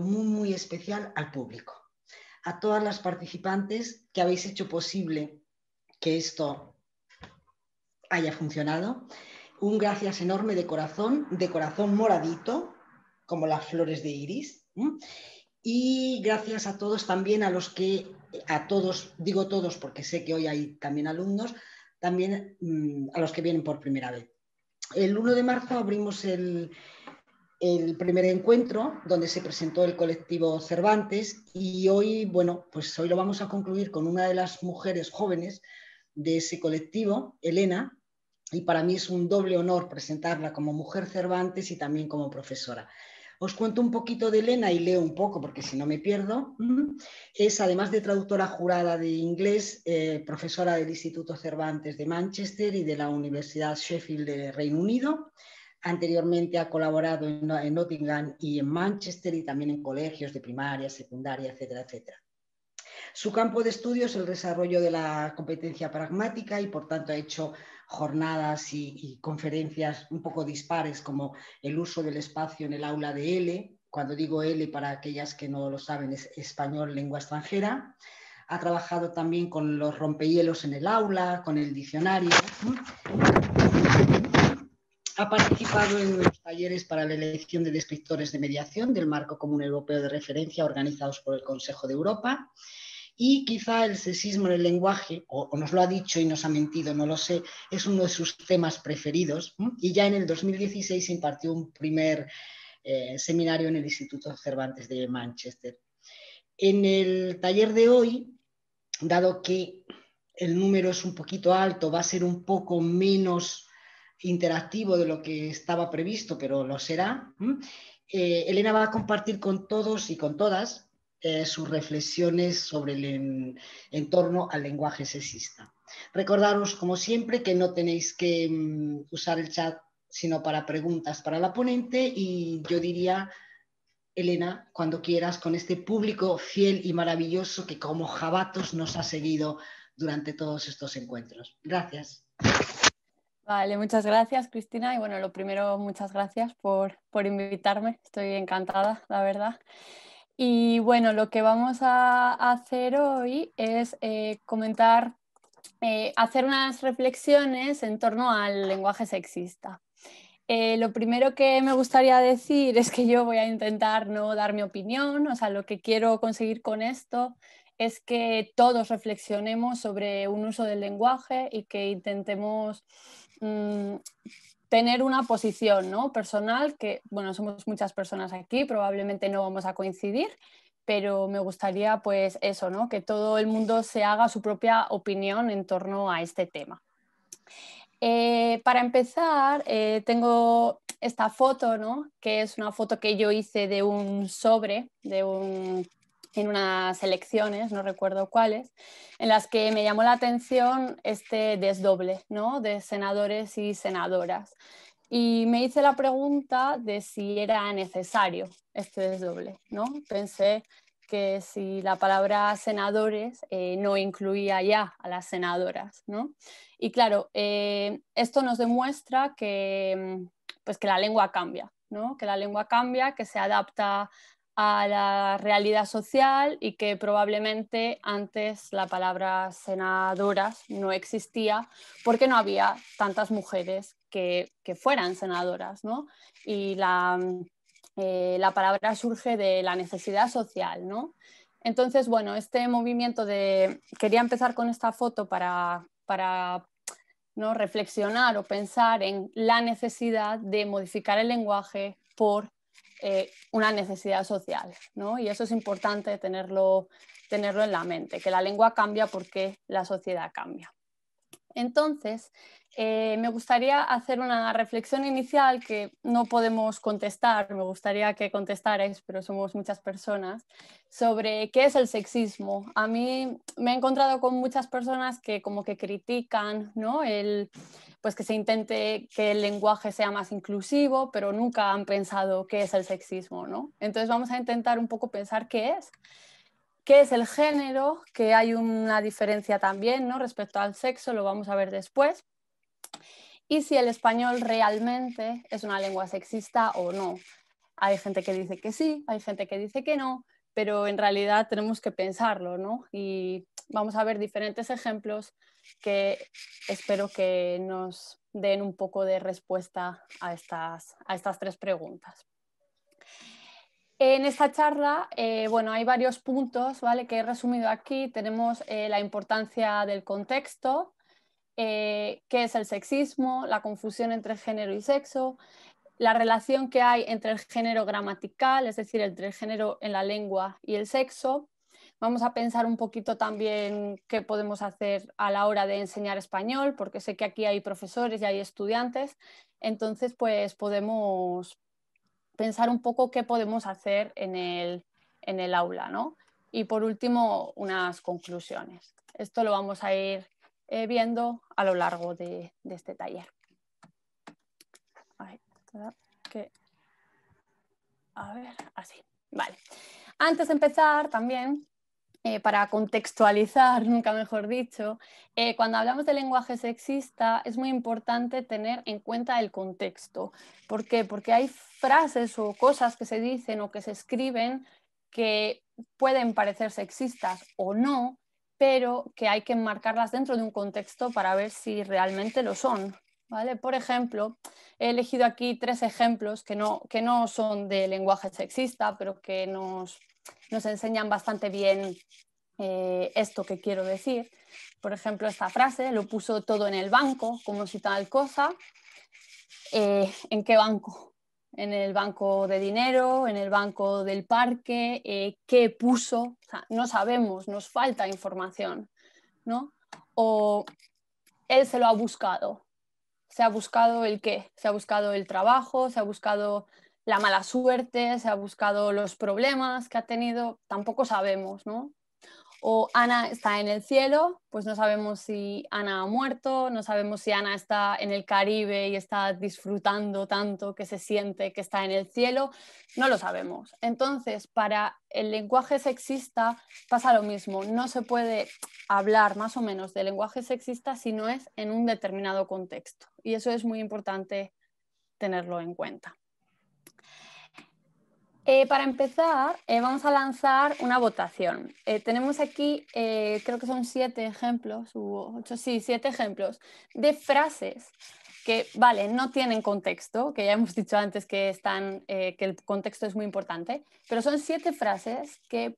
muy, muy especial al público, a todas las participantes que habéis hecho posible que esto haya funcionado. Un gracias enorme de corazón, de corazón moradito, como las flores de iris. Y gracias a todos también a los que, a todos, digo todos porque sé que hoy hay también alumnos, también mm, a los que vienen por primera vez. El 1 de marzo abrimos el, el primer encuentro donde se presentó el colectivo Cervantes y hoy, bueno, pues hoy lo vamos a concluir con una de las mujeres jóvenes de ese colectivo, Elena, y para mí es un doble honor presentarla como mujer Cervantes y también como profesora. Os cuento un poquito de Elena y leo un poco porque si no me pierdo. Es además de traductora jurada de inglés, eh, profesora del Instituto Cervantes de Manchester y de la Universidad Sheffield de Reino Unido. Anteriormente ha colaborado en, Nottingham y en Manchester y también en colegios de primaria, secundaria, etcétera, etcétera. Su campo de estudio es el desarrollo de la competencia pragmática y, por tanto, ha hecho jornadas y, y, conferencias un poco dispares, como el uso del espacio en el aula de L. Cuando digo L, para aquellas que no lo saben, es español, lengua extranjera. Ha trabajado también con los rompehielos en el aula, con el diccionario. Ha participado en los talleres para la elección de descriptores de mediación del Marco Común Europeo de Referencia organizados por el Consejo de Europa. Y quizá el sexismo en el lenguaje, o, nos lo ha dicho y nos ha mentido, no lo sé, es uno de sus temas preferidos. Y ya en el 2016 impartió un primer eh, seminario en el Instituto Cervantes de Manchester. En el taller de hoy, dado que el número es un poquito alto, va a ser un poco menos interactivo de lo que estaba previsto, pero lo será. Eh, Elena va a compartir con todos y con todas eh, sus reflexiones sobre el entorno al lenguaje sexista. Recordaros, como siempre, que no tenéis que mm, usar el chat sino para preguntas para la ponente y yo diría, Elena, cuando quieras, con este público fiel y maravilloso que como jabatos nos ha seguido durante todos estos encuentros. Gracias. Vale, muchas gracias Cristina. Y bueno, lo primero, muchas gracias por, invitarme. Estoy encantada, la verdad. Y bueno, lo que vamos a hacer hoy es eh, comentar, eh, hacer unas reflexiones en torno al lenguaje sexista. Eh, lo primero que me gustaría decir es que yo voy a intentar no dar mi opinión, o sea, lo que quiero conseguir con esto es que todos reflexionemos sobre un uso del lenguaje y que intentemos Mm, tener una posición ¿no? personal, que bueno, somos muchas personas aquí, probablemente no vamos a coincidir, pero me gustaría pues eso, ¿no? que todo el mundo se haga su propia opinión en torno a este tema. Eh, para empezar, eh, tengo esta foto, ¿no? que es una foto que yo hice de un sobre, de un en unas elecciones, no recuerdo cuáles, en las que me llamó la atención este desdoble ¿no? de senadores y senadoras. Y me hice la pregunta de si era necesario este desdoble. ¿no? Pensé que si la palabra senadores eh, no incluía ya a las senadoras. ¿no? Y claro, eh, esto nos demuestra que, mm, pues que la lengua cambia, ¿no? que la lengua cambia, que se adapta a la realidad social y que probablemente antes la palabra senadoras no existía porque no había tantas mujeres que, fueran senadoras. Y la, mm, eh, la, palabra surge de la necesidad social. ¿no? Entonces, bueno, este movimiento de... Quería empezar con esta foto para, para ¿no? reflexionar o pensar en la necesidad de modificar el lenguaje por eh, una necesidad social, ¿no? Y eso es importante tenerlo, tenerlo en la mente, que la lengua cambia porque la sociedad cambia. Entonces, eh, me gustaría hacer una reflexión inicial que no podemos contestar, me gustaría que contestarais, pero somos muchas personas, sobre qué es el sexismo. A mí me he encontrado con muchas personas que como que critican, ¿no? El, pues que se intente que el lenguaje sea más inclusivo, pero nunca han pensado qué es el sexismo, ¿no? Entonces vamos a intentar un poco pensar qué es ¿Qué es el género? Que hay una diferencia también ¿no? respecto al sexo, lo vamos a ver después. Y si el español realmente es una lengua sexista o no. Hay gente que dice que sí, hay gente que dice que no, pero en realidad tenemos que pensarlo, ¿no? Y vamos a ver diferentes ejemplos que espero que nos den un poco de respuesta a a estas tres preguntas. En esta charla, eh, bueno, hay varios puntos, ¿vale? Que he resumido aquí. Tenemos eh, la importancia del contexto, eh, qué es el sexismo, la confusión entre género y sexo, la relación que hay entre el género gramatical, es decir, entre el género en la lengua y el sexo. Vamos a pensar un poquito también qué podemos hacer a la hora de enseñar español, porque sé que aquí hay profesores y hay estudiantes, entonces pues podemos pensar un poco qué podemos hacer en el, aula, ¿no? Y por último, unas conclusiones. Esto lo vamos a ir eh, viendo a lo largo de, este taller. A ver, así. Antes de empezar, también, eh, para contextualizar, nunca mejor dicho, eh, cuando hablamos de lenguaje sexista es muy importante tener en cuenta el contexto. ¿Por qué? Porque hay frases o cosas que se dicen o que se escriben que pueden parecer sexistas o no, pero que hay que enmarcarlas dentro de un contexto para ver si realmente lo son. ¿vale? Por ejemplo, he elegido aquí tres ejemplos que no, que no son de lenguaje sexista, pero que nos, enseñan bastante bien eh, esto que quiero decir. Por ejemplo, esta frase, lo puso todo en el banco, como si tal cosa. Eh, ¿En qué banco? en el banco de dinero, en el banco del parque, eh, qué puso, no sabemos, nos falta información, ¿no? O él se lo ha buscado, se ha buscado el qué, se ha buscado el trabajo, se ha buscado la mala suerte, se ha buscado los problemas que ha tenido, tampoco sabemos, ¿no? o Ana está en el cielo, pues no sabemos si Ana ha muerto, no sabemos si Ana está en el Caribe y está disfrutando tanto que se siente que está en el cielo, no lo sabemos. Entonces, para el lenguaje sexista pasa lo mismo, no se puede hablar más o menos de lenguaje sexista si no es en un determinado contexto. Y eso es muy importante tenerlo en cuenta. Eh, para empezar, eh, vamos a lanzar una votación. Eh, tenemos aquí, creo que son siete ejemplos, ocho, sí, siete ejemplos de frases que, vale, no tienen contexto, que ya hemos dicho antes que, están, que el contexto es muy importante, pero son siete frases que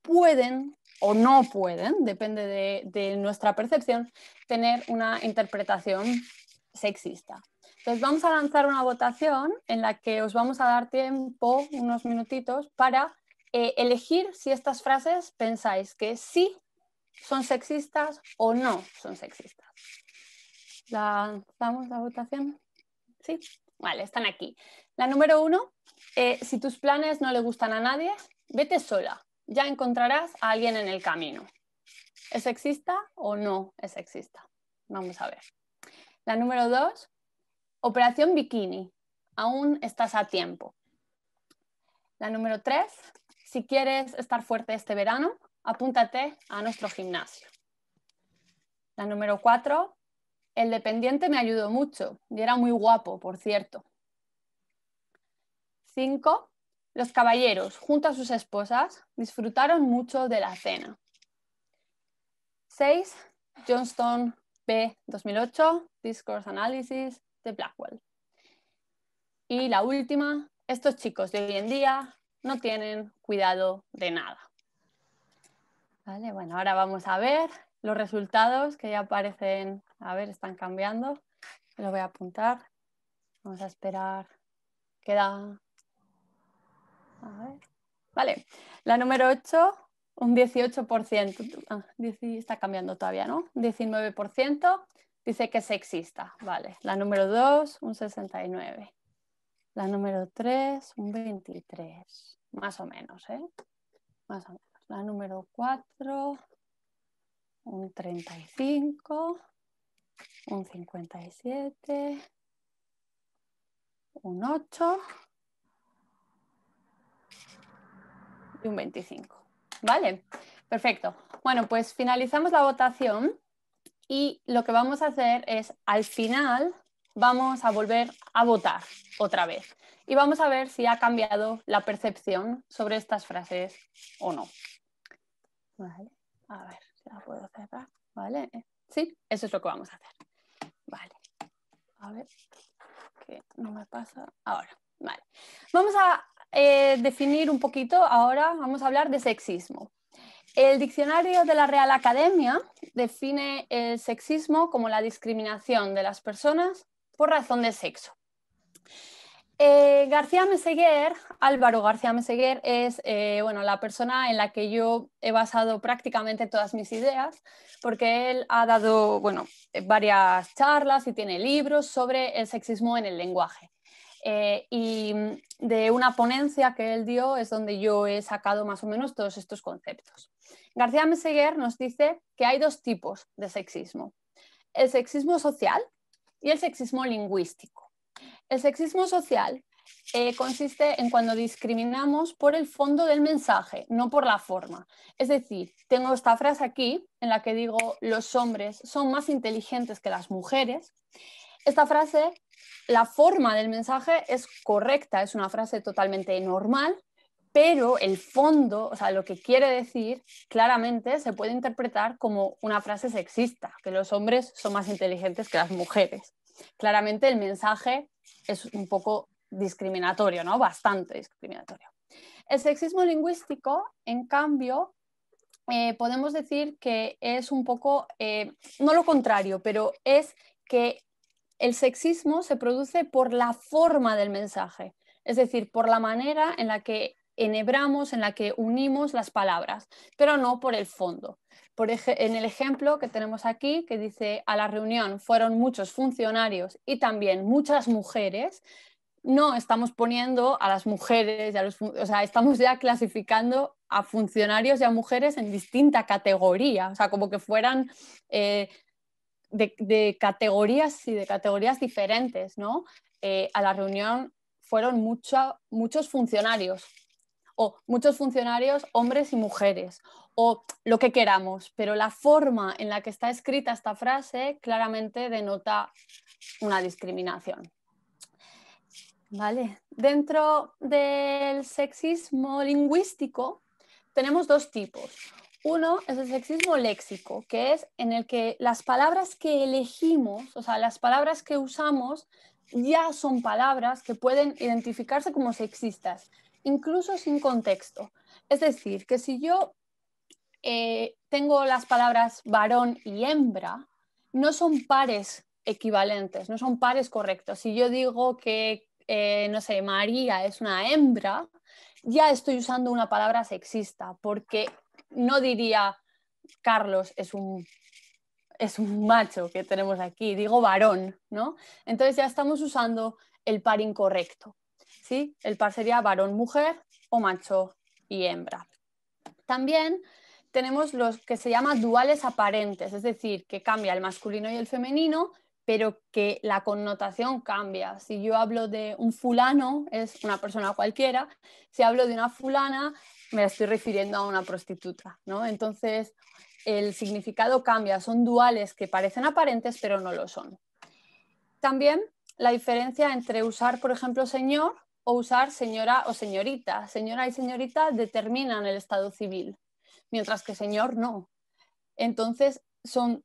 pueden o no pueden, depende de, de nuestra percepción, tener una interpretación sexista. Entonces vamos a lanzar una votación en la que os vamos a dar tiempo, unos minutitos, para eh, elegir si estas frases pensáis que sí son sexistas o no son sexistas. ¿Lanzamos la votación? Sí, vale, están aquí. La número uno, eh, si tus planes no le gustan a nadie, vete sola, ya encontrarás a alguien en el camino. ¿Es sexista o no es sexista? Vamos a ver. La número dos, Operación Bikini. Aún estás a tiempo. La número tres, si quieres estar fuerte este verano, apúntate a nuestro gimnasio. La número cuatro, el dependiente me ayudó mucho y era muy guapo, por cierto. Cinco, los caballeros, junto a sus esposas, disfrutaron mucho de la cena. Seis, Johnston B, 2008, Discourse Analysis de Blackwell. Y la última, estos chicos de hoy en día no tienen cuidado de nada. Vale, bueno, ahora vamos a ver los resultados que ya aparecen, a ver, están cambiando. Lo voy a apuntar. Vamos a esperar. Queda. A Vale, la número 8 un 18%, ah, está cambiando todavía, ¿no? 19% dice que sexista, vale. La número 2, un 69%. La número 3, un 23%, más o menos, ¿eh? Más o menos. La número 4, un 35%, un 57%, un 8% y un 25%. Vale, perfecto. Bueno, pues finalizamos la votación y lo que vamos a hacer es al final vamos a volver a votar otra vez y vamos a ver si ha cambiado la percepción sobre estas frases o no. Vale, a ver si la puedo cerrar. Vale, sí, eso es lo que vamos a hacer. Vale, a ver, que no me pasa ahora. Vale, vamos a eh, definir un poquito, ahora vamos a hablar de sexismo. El diccionario de la Real Academia define el sexismo como la discriminación de las personas por razón de sexo. Eh, García Meseguer, Álvaro García Meseguer, es eh, bueno, la persona en la que yo he basado prácticamente todas mis ideas, porque él ha dado bueno, varias charlas y tiene libros sobre el sexismo en el lenguaje. Eh, y mm, de una ponencia que él dio es donde yo he sacado más o menos todos estos conceptos. García Meseguer nos dice que hay dos tipos de sexismo, el sexismo social y el sexismo lingüístico. El sexismo social eh, consiste en cuando discriminamos por el fondo del mensaje, no por la forma. Es decir, tengo esta frase aquí en la que digo los hombres son más inteligentes que las mujeres esta frase, la forma del mensaje es correcta, es una frase totalmente normal, pero el fondo, o sea, lo que quiere decir, claramente se puede interpretar como una frase sexista, que los hombres son más inteligentes que las mujeres. Claramente el mensaje es un poco discriminatorio, ¿no? Bastante discriminatorio. El sexismo lingüístico, en cambio, eh, podemos decir que es un poco, eh, no lo contrario, pero es que el sexismo se produce por la forma del mensaje, es decir, por la manera en la que enhebramos, en la que unimos las palabras, pero no por el fondo. Por en el ejemplo que tenemos aquí, que dice, a la reunión fueron muchos funcionarios y también muchas mujeres, no estamos poniendo a las mujeres, a los, o sea, estamos ya clasificando a funcionarios y a mujeres en distinta categoría, o sea, como que fueran eh, de, categorías y de categorías diferentes, ¿no? Eh, a la reunión fueron muchos funcionarios, o muchos funcionarios hombres y mujeres, o lo que queramos, pero la forma en la que está escrita esta frase claramente denota una discriminación. Vale, dentro del sexismo lingüístico tenemos dos tipos. Uno es el sexismo léxico, que es en el que las palabras que elegimos, o sea, las palabras que usamos, ya son palabras que pueden identificarse como sexistas, incluso sin contexto. Es decir, que si yo eh, tengo las palabras varón y hembra, no son pares equivalentes, no son pares correctos. Si yo digo que, eh, no sé, María es una hembra, ya estoy usando una palabra sexista, porque no diría Carlos es un macho que tenemos aquí, digo varón, ¿no? Entonces ya estamos usando el par incorrecto, ¿sí? El par sería varón-mujer o macho y hembra. También tenemos los que se llaman duales aparentes, es decir, que cambia el masculino y el femenino pero que la connotación cambia. Si yo hablo de un fulano, es una persona cualquiera, si hablo de una fulana, me estoy refiriendo a una prostituta, ¿no? Entonces, el significado cambia, son duales que parecen aparentes, pero no lo son. También la diferencia entre usar, por ejemplo, señor o usar señora o señorita. Señora y señorita determinan el estado civil, mientras que señor no. Entonces, son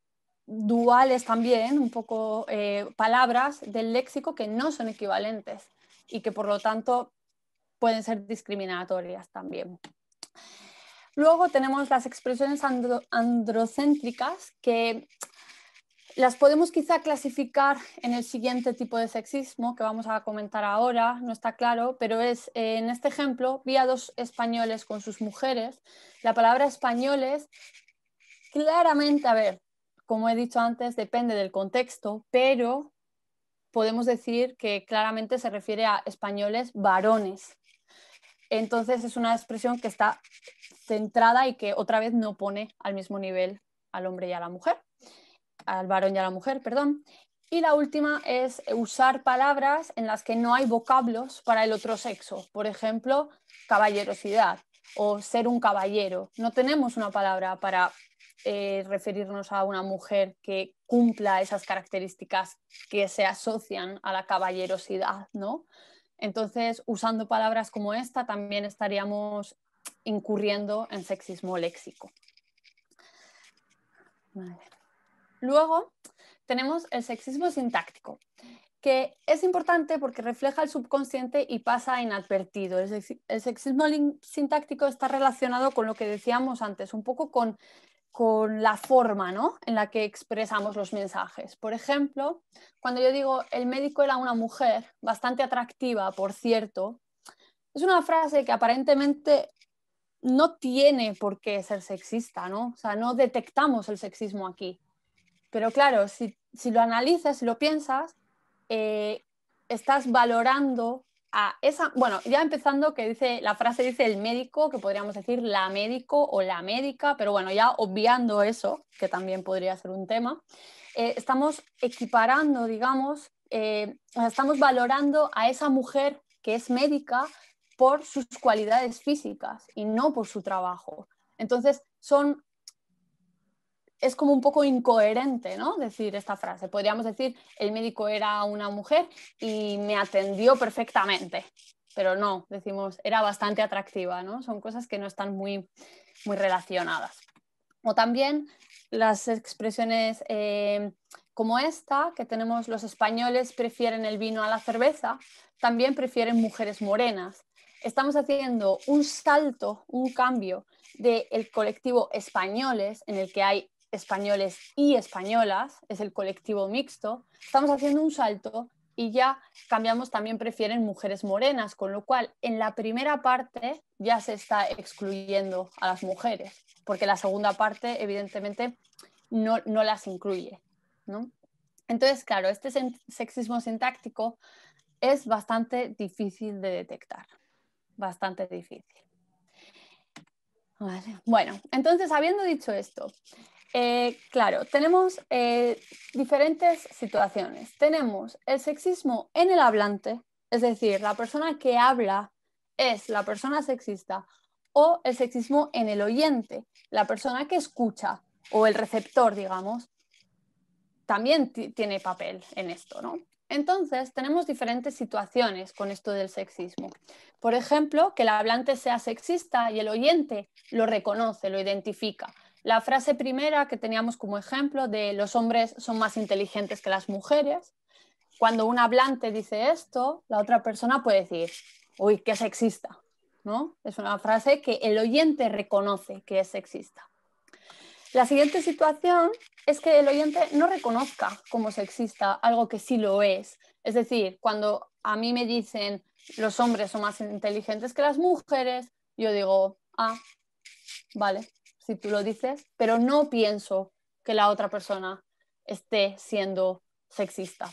duales también, un poco eh, palabras del léxico que no son equivalentes y que por lo tanto pueden ser discriminatorias también. Luego tenemos las expresiones androcéntricas que las podemos quizá clasificar en el siguiente tipo de sexismo que vamos a comentar ahora, no está claro, pero es eh, en este ejemplo vi a dos españoles con sus mujeres. La palabra españoles claramente, a ver, como he dicho antes, depende del contexto, pero podemos decir que claramente se refiere a españoles varones. Entonces es una expresión que está centrada y que otra vez no pone al mismo nivel al hombre y a la mujer, al varón y a la mujer, perdón. Y la última es usar palabras en las que no hay vocablos para el otro sexo. Por ejemplo, caballerosidad o ser un caballero. No tenemos una palabra para eh, referirnos a una mujer que cumpla esas características que se asocian a la caballerosidad, ¿no? Entonces, usando palabras como esta, también estaríamos incurriendo en sexismo léxico. Luego, tenemos el sexismo sintáctico, que es importante porque refleja el subconsciente y pasa inadvertido. El, sexismo sintáctico está relacionado con lo que decíamos antes, un poco con con la forma ¿no? en la que expresamos los mensajes. Por ejemplo, cuando yo digo el médico era una mujer, bastante atractiva, por cierto, es una frase que aparentemente no tiene por qué ser sexista, ¿no? sea, no detectamos el sexismo aquí. Pero claro, si, lo analizas, si lo piensas, eh, estás valorando esa, bueno, ya empezando que dice, la frase dice el médico, que podríamos decir la médico o la médica, pero bueno, ya obviando eso, que también podría ser un tema, eh, estamos equiparando, digamos, eh, estamos valorando a esa mujer que es médica por sus cualidades físicas y no por su trabajo. Entonces, son es como un poco incoherente, ¿no? Decir esta frase. Podríamos decir, el médico era una mujer y me atendió perfectamente, pero no, decimos, era bastante atractiva, ¿no? Son cosas que no están muy, muy relacionadas. O también las expresiones eh, como esta, que tenemos los españoles prefieren el vino a la cerveza, también prefieren mujeres morenas. Estamos haciendo un salto, un cambio del colectivo españoles, en el que hay españoles y españolas, es el colectivo mixto, estamos haciendo un salto y ya cambiamos, también prefieren mujeres morenas, con lo cual en la primera parte ya se está excluyendo a las mujeres, porque la segunda parte evidentemente no, las incluye. Entonces, claro, este sexismo sintáctico es bastante difícil de detectar, bastante difícil. Bueno, entonces, habiendo dicho esto, eh, claro, tenemos eh, diferentes situaciones. Tenemos el sexismo en el hablante, es decir, la persona que habla es la persona sexista, o el sexismo en el oyente, la persona que escucha o el receptor, digamos, también tiene papel en esto, ¿no? Entonces, tenemos diferentes situaciones con esto del sexismo. Por ejemplo, que el hablante sea sexista y el oyente lo reconoce, lo identifica. La frase primera que teníamos como ejemplo de los hombres son más inteligentes que las mujeres, cuando un hablante dice esto, la otra persona puede decir, uy, que sexista, ¿no? Es una frase que el oyente reconoce que es sexista. La siguiente situación es que el oyente no reconozca como sexista algo que sí lo es. Es decir, cuando a mí me dicen los hombres son más inteligentes que las mujeres, yo digo, ah, vale, si tú lo dices, pero no pienso que la otra persona esté siendo sexista.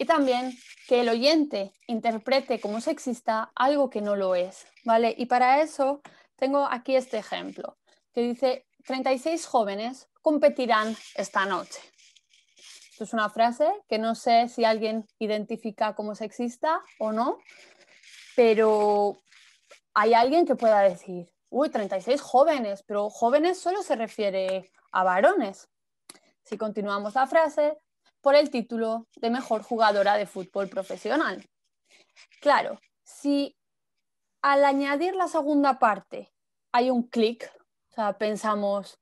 Y también que el oyente interprete como sexista algo que no lo es, ¿vale? Y para eso tengo aquí este ejemplo que dice 36 jóvenes competirán esta noche. Esto es una frase que no sé si alguien identifica como sexista o no, pero hay alguien que pueda decir, uy, 36 jóvenes, pero jóvenes solo se refiere a varones. Si continuamos la frase, por el título de mejor jugadora de fútbol profesional. Claro, si al añadir la segunda parte hay un clic, o sea, pensamos,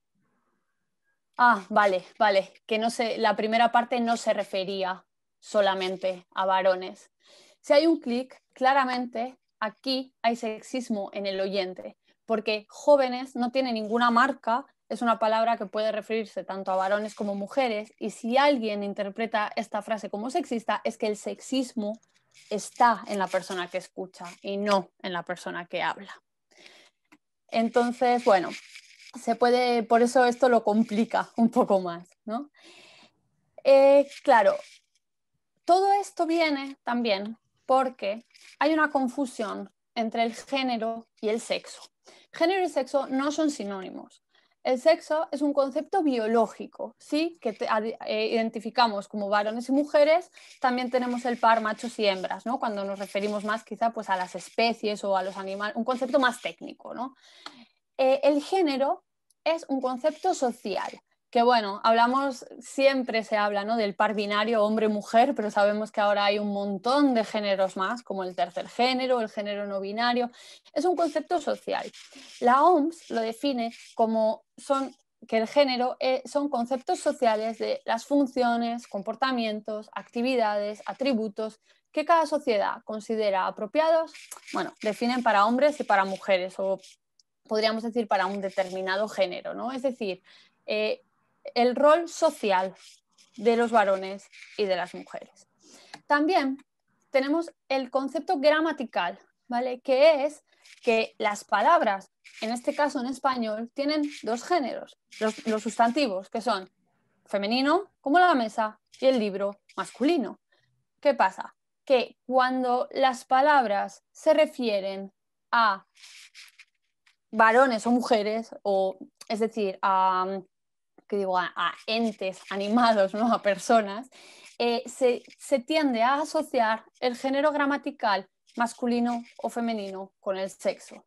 ah, vale, vale, que no sé la primera parte no se refería solamente a varones. Si hay un clic, claramente aquí hay sexismo en el oyente porque jóvenes no tiene ninguna marca, es una palabra que puede referirse tanto a varones como mujeres, y si alguien interpreta esta frase como sexista, es que el sexismo está en la persona que escucha y no en la persona que habla. Entonces, bueno, se puede, por eso esto lo complica un poco más, ¿no? Eh, claro, todo esto viene también porque hay una confusión entre el género y el sexo. Género y sexo no son sinónimos. El sexo es un concepto biológico, ¿sí? que eh, identificamos como varones y mujeres. También tenemos el par machos y hembras, ¿no? cuando nos referimos más quizá pues, a las especies o a los animales, un concepto más técnico. ¿no? Eh, el género es un concepto social que bueno, hablamos, siempre se habla ¿no? del par binario hombre-mujer, pero sabemos que ahora hay un montón de géneros más, como el tercer género, el género no binario. Es un concepto social. La OMS lo define como son que el género eh, son conceptos sociales de las funciones, comportamientos, actividades, atributos que cada sociedad considera apropiados, bueno, definen para hombres y para mujeres, o podríamos decir para un determinado género, ¿no? Es decir, eh, el rol social de los varones y de las mujeres. También tenemos el concepto gramatical, ¿vale? Que es que las palabras, en este caso en español, tienen dos géneros, los, los sustantivos, que son femenino, como la mesa, y el libro, masculino. ¿Qué pasa? Que cuando las palabras se refieren a varones o mujeres, o es decir, a que digo, a, entes animados, ¿no? a personas, eh, se, se tiende a asociar el género gramatical masculino o femenino con el sexo.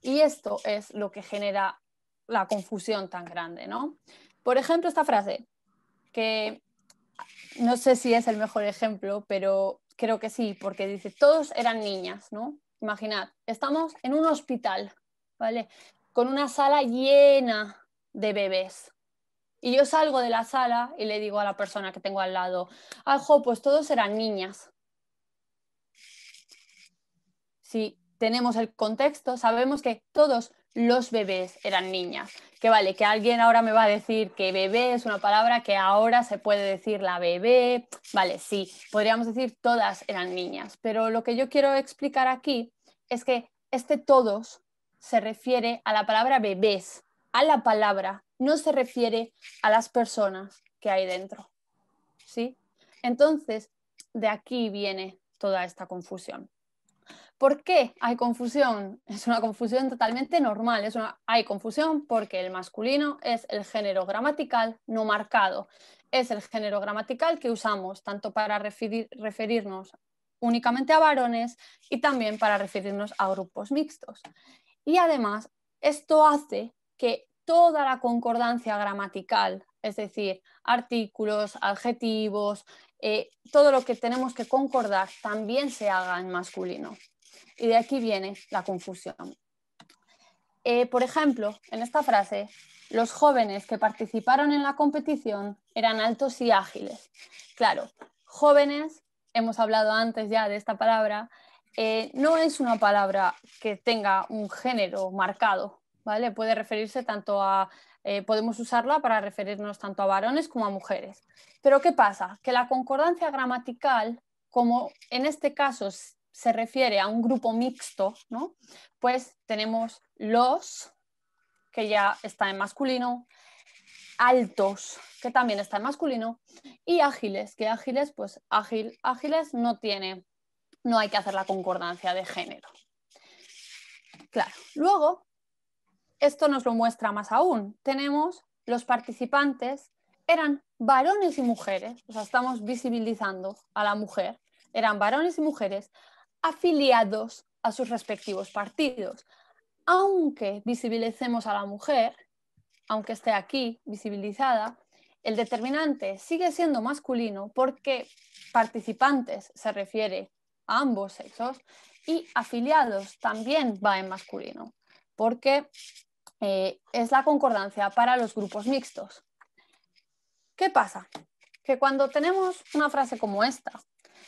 Y esto es lo que genera la confusión tan grande, ¿no? Por ejemplo, esta frase, que no sé si es el mejor ejemplo, pero creo que sí, porque dice, todos eran niñas, ¿no? Imaginad, estamos en un hospital, ¿vale? Con una sala llena de bebés. Y yo salgo de la sala y le digo a la persona que tengo al lado, ajo, ah, pues todos eran niñas. Si tenemos el contexto, sabemos que todos los bebés eran niñas. Que vale, que alguien ahora me va a decir que bebé es una palabra que ahora se puede decir la bebé. Vale, sí, podríamos decir todas eran niñas. Pero lo que yo quiero explicar aquí es que este todos se refiere a la palabra bebés, a la palabra no se refiere a las personas que hay dentro. ¿Sí? Entonces, de aquí viene toda esta confusión. ¿Por qué hay confusión? Es una confusión totalmente normal. Es una... hay confusión porque el masculino es el género gramatical no marcado. Es el género gramatical que usamos tanto para referirnos únicamente a varones y también para referirnos a grupos mixtos. Y además, esto hace que toda la concordancia gramatical, es decir, artículos, adjetivos, eh, todo lo que tenemos que concordar también se haga en masculino. Y de aquí viene la confusión. Eh, por ejemplo, en esta frase, los jóvenes que participaron en la competición eran altos y ágiles. Claro, jóvenes, hemos hablado antes ya de esta palabra, eh, no es una palabra que tenga un género marcado, ¿vale? Puede referirse tanto a, eh, podemos usarla para referirnos tanto a varones como a mujeres. Pero ¿qué pasa? Que la concordancia gramatical, como en este caso se refiere a un grupo mixto, ¿no? Pues tenemos los, que ya está en masculino, altos, que también está en masculino, y ágiles, que ágiles, pues ágil, ágiles no tiene, no hay que hacer la concordancia de género. Claro, luego esto nos lo muestra más aún. Tenemos los participantes eran varones y mujeres, o sea, estamos visibilizando a la mujer, eran varones y mujeres afiliados a sus respectivos partidos. Aunque visibilicemos a la mujer, aunque esté aquí visibilizada, el determinante sigue siendo masculino porque participantes se refiere a ambos sexos y afiliados también va en masculino, porque eh, es la concordancia para los grupos mixtos. ¿Qué pasa? Que cuando tenemos una frase como esta,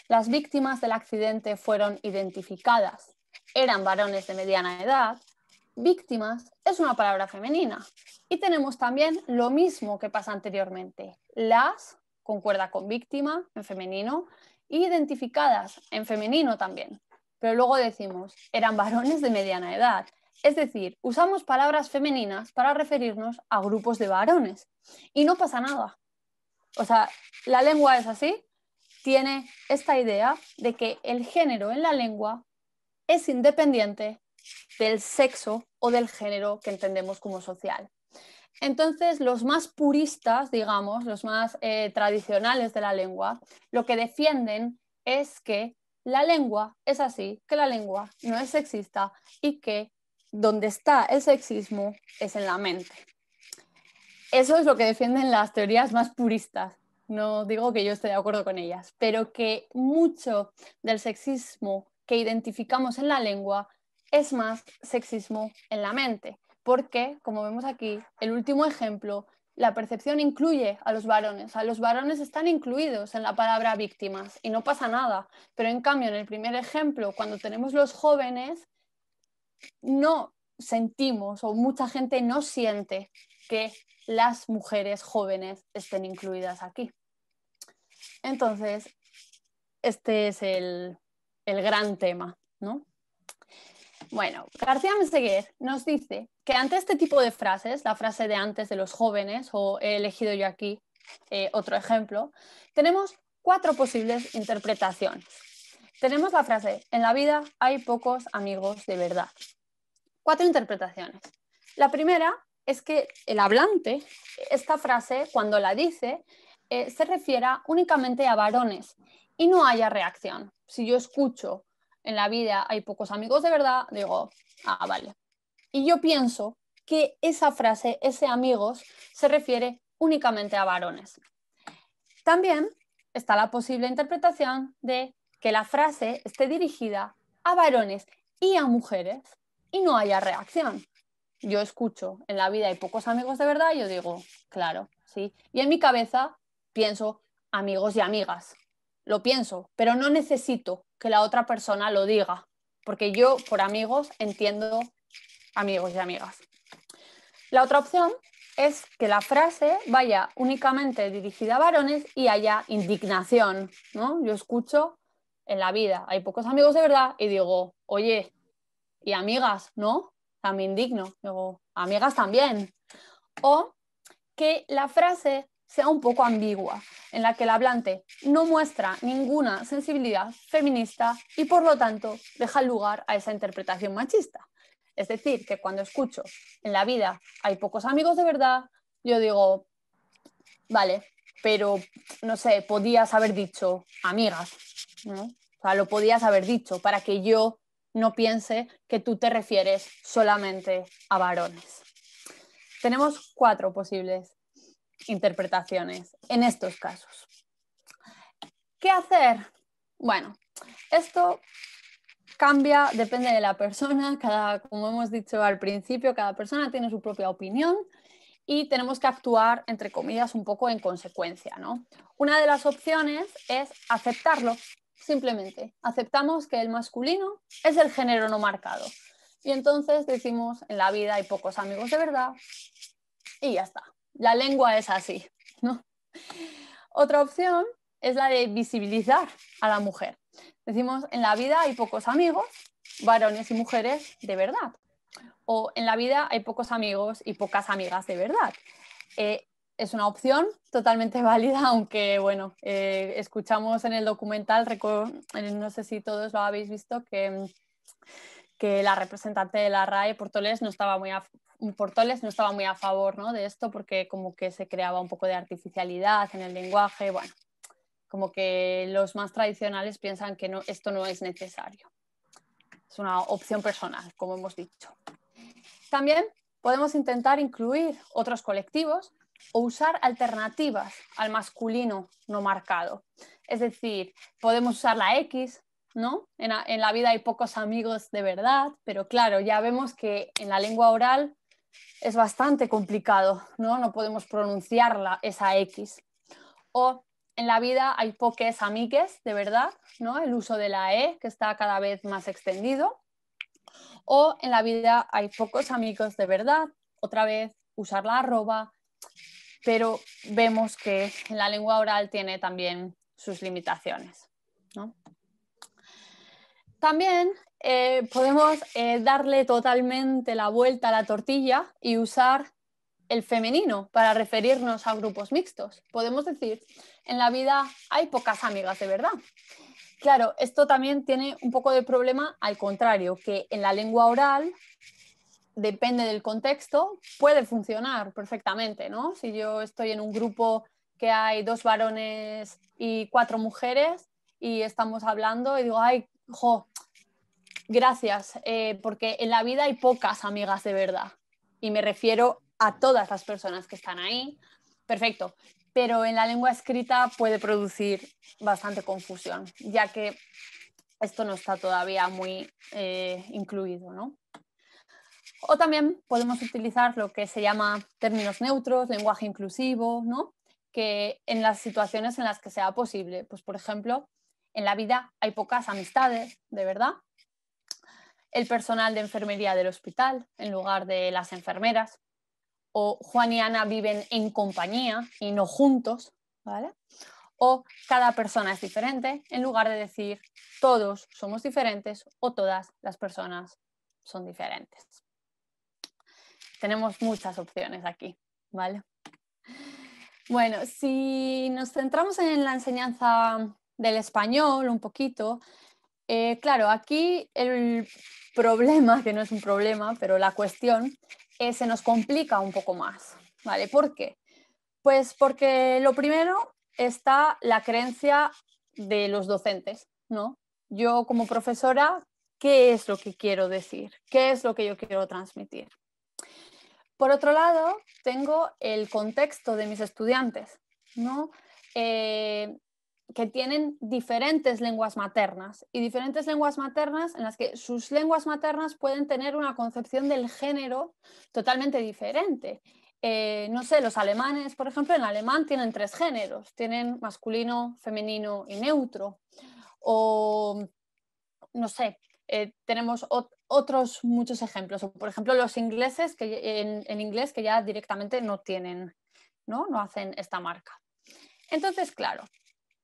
las víctimas del accidente fueron identificadas, eran varones de mediana edad, víctimas es una palabra femenina. Y tenemos también lo mismo que pasa anteriormente. Las concuerda con víctima en femenino y identificadas en femenino también. Pero luego decimos, eran varones de mediana edad. Es decir, usamos palabras femeninas para referirnos a grupos de varones y no pasa nada. O sea, la lengua es así, tiene esta idea de que el género en la lengua es independiente del sexo o del género que entendemos como social. Entonces, los más puristas, digamos, los más eh, tradicionales de la lengua, lo que defienden es que la lengua es así, que la lengua no es sexista y que donde está el sexismo es en la mente. Eso es lo que defienden las teorías más puristas. No digo que yo esté de acuerdo con ellas, pero que mucho del sexismo que identificamos en la lengua es más sexismo en la mente, porque, como vemos aquí, el último ejemplo, la percepción incluye a los varones, a los varones están incluidos en la palabra víctimas y no pasa nada, pero en cambio en el primer ejemplo, cuando tenemos los jóvenes, no sentimos o mucha gente no siente que las mujeres jóvenes estén incluidas aquí. Entonces, este es el, el gran tema, ¿no? Bueno, García Meseguer nos dice que ante este tipo de frases, la frase de antes de los jóvenes o he elegido yo aquí eh, otro ejemplo, tenemos cuatro posibles interpretaciones. Tenemos la frase, en la vida hay pocos amigos de verdad. Cuatro interpretaciones. La primera es que el hablante, esta frase, cuando la dice, eh, se refiera únicamente a varones y no haya reacción. Si yo escucho, en la vida hay pocos amigos de verdad, digo, ah, vale. Y yo pienso que esa frase, ese amigos, se refiere únicamente a varones. También está la posible interpretación de que la frase esté dirigida a varones y a mujeres y no haya reacción. Yo escucho, en la vida hay pocos amigos de verdad, yo digo, claro, sí. Y en mi cabeza pienso amigos y amigas. Lo pienso, pero no necesito que la otra persona lo diga, porque yo por amigos entiendo amigos y amigas. La otra opción es que la frase vaya únicamente dirigida a varones y haya indignación, ¿no? Yo escucho en la vida. Hay pocos amigos de verdad y digo, oye, y amigas, ¿no? También indigno. Digo, amigas también. O que la frase sea un poco ambigua, en la que el hablante no muestra ninguna sensibilidad feminista y por lo tanto deja lugar a esa interpretación machista. Es decir, que cuando escucho en la vida hay pocos amigos de verdad, yo digo, vale, pero no sé, podías haber dicho amigas, ¿no? O sea, lo podías haber dicho para que yo no piense que tú te refieres solamente a varones. Tenemos cuatro posibles interpretaciones en estos casos. ¿Qué hacer? Bueno, esto cambia, depende de la persona, cada, como hemos dicho al principio, cada persona tiene su propia opinión y tenemos que actuar, entre comillas, un poco en consecuencia. ¿no? Una de las opciones es aceptarlo, simplemente. Aceptamos que el masculino es el género no marcado. Y entonces decimos, en la vida hay pocos amigos de verdad y ya está. La lengua es así. ¿no? Otra opción es la de visibilizar a la mujer. Decimos, en la vida hay pocos amigos, varones y mujeres de verdad o en la vida hay pocos amigos y pocas amigas de verdad. Eh, es una opción totalmente válida, aunque bueno, eh, escuchamos en el documental, no sé si todos lo habéis visto, que, que la representante de la RAE, Portoles, no estaba muy a, no estaba muy a favor ¿no? de esto porque como que se creaba un poco de artificialidad en el lenguaje, bueno, como que los más tradicionales piensan que no, esto no es necesario. Es una opción personal, como hemos dicho. También podemos intentar incluir otros colectivos o usar alternativas al masculino no marcado. Es decir, podemos usar la X, ¿no? En, la vida hay pocos amigos de verdad, pero claro, ya vemos que en la lengua oral es bastante complicado, ¿no? No podemos pronunciar esa X. O en la vida hay poques amigues, de verdad, ¿no? El uso de la E, que está cada vez más extendido. O en la vida hay pocos amigos de verdad, otra vez, usar la arroba, pero vemos que la lengua oral tiene también sus limitaciones. También eh, podemos eh, darle totalmente la vuelta a la tortilla y usar el femenino para referirnos a grupos mixtos. Podemos decir, en la vida hay pocas amigas de verdad. Claro, esto también tiene un poco de problema al contrario, que en la lengua oral, depende del contexto, puede funcionar perfectamente, ¿no? Si yo estoy en un grupo que hay dos varones y cuatro mujeres y estamos hablando y digo, ay, jo, gracias, eh, porque en la vida hay pocas amigas de verdad y me refiero a todas las personas que están ahí, perfecto pero en la lengua escrita puede producir bastante confusión, ya que esto no está todavía muy eh, incluido, ¿no? O también podemos utilizar lo que se llama términos neutros, lenguaje inclusivo, ¿no? Que en las situaciones en las que sea posible, pues por ejemplo, en la vida hay pocas amistades, de verdad. El personal de enfermería del hospital en lugar de las enfermeras o Juan y Ana viven en compañía y no juntos, ¿vale? O cada persona es diferente, en lugar de decir todos somos diferentes o todas las personas son diferentes. Tenemos muchas opciones aquí, ¿vale? Bueno, si nos centramos en la enseñanza del español un poquito, eh, claro, aquí el problema, que no es un problema, pero la cuestión eh, se nos complica un poco más, ¿vale? ¿Por qué? Pues porque lo primero está la creencia de los docentes, ¿no? Yo como profesora, ¿qué es lo que quiero decir? ¿Qué es lo que yo quiero transmitir? Por otro lado, tengo el contexto de mis estudiantes, ¿no? Eh, que tienen diferentes lenguas maternas y diferentes lenguas maternas en las que sus lenguas maternas pueden tener una concepción del género totalmente diferente. Eh, no sé, los alemanes, por ejemplo, en alemán tienen tres géneros, tienen masculino, femenino y neutro. O, no sé, eh, tenemos otros muchos ejemplos. por ejemplo, los ingleses, en, inglés, que ya directamente no tienen, no hacen esta marca. Entonces, claro,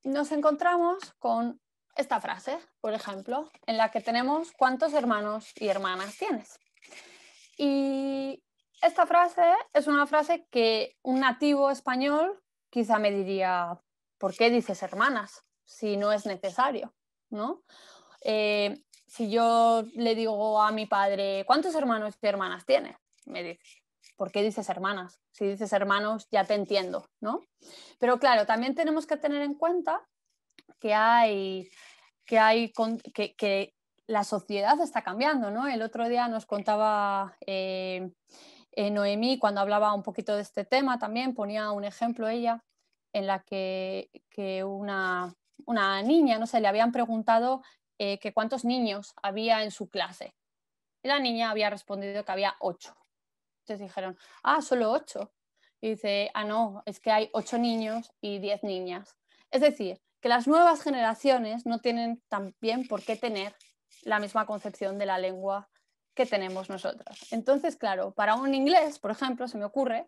nos encontramos con esta frase, por ejemplo, en la que tenemos cuántos hermanos y hermanas tienes. Y esta frase es una frase que un nativo español quizá me diría, ¿por qué dices hermanas si no es necesario? ¿No? Eh, si yo le digo a mi padre, ¿cuántos hermanos y hermanas tiene? Me dice, ¿por qué dices hermanas? Si dices hermanos, ya te entiendo, ¿no? Pero claro, también tenemos que tener en cuenta que hay, que hay, que, la sociedad está cambiando, ¿no? El otro día nos contaba eh, eh, Noemí cuando hablaba un poquito de este tema también, ponía un ejemplo ella en la que, que una, una, niña, no sé, le habían preguntado eh, que cuántos niños había en su clase. Y la niña había respondido que había ocho. Entonces dijeron, ah, solo ocho. Y dice, ah, no, es que hay ocho niños y diez niñas. Es decir, que las nuevas generaciones no tienen también por qué tener la misma concepción de la lengua que tenemos nosotras. Entonces, claro, para un inglés, por ejemplo, se me ocurre,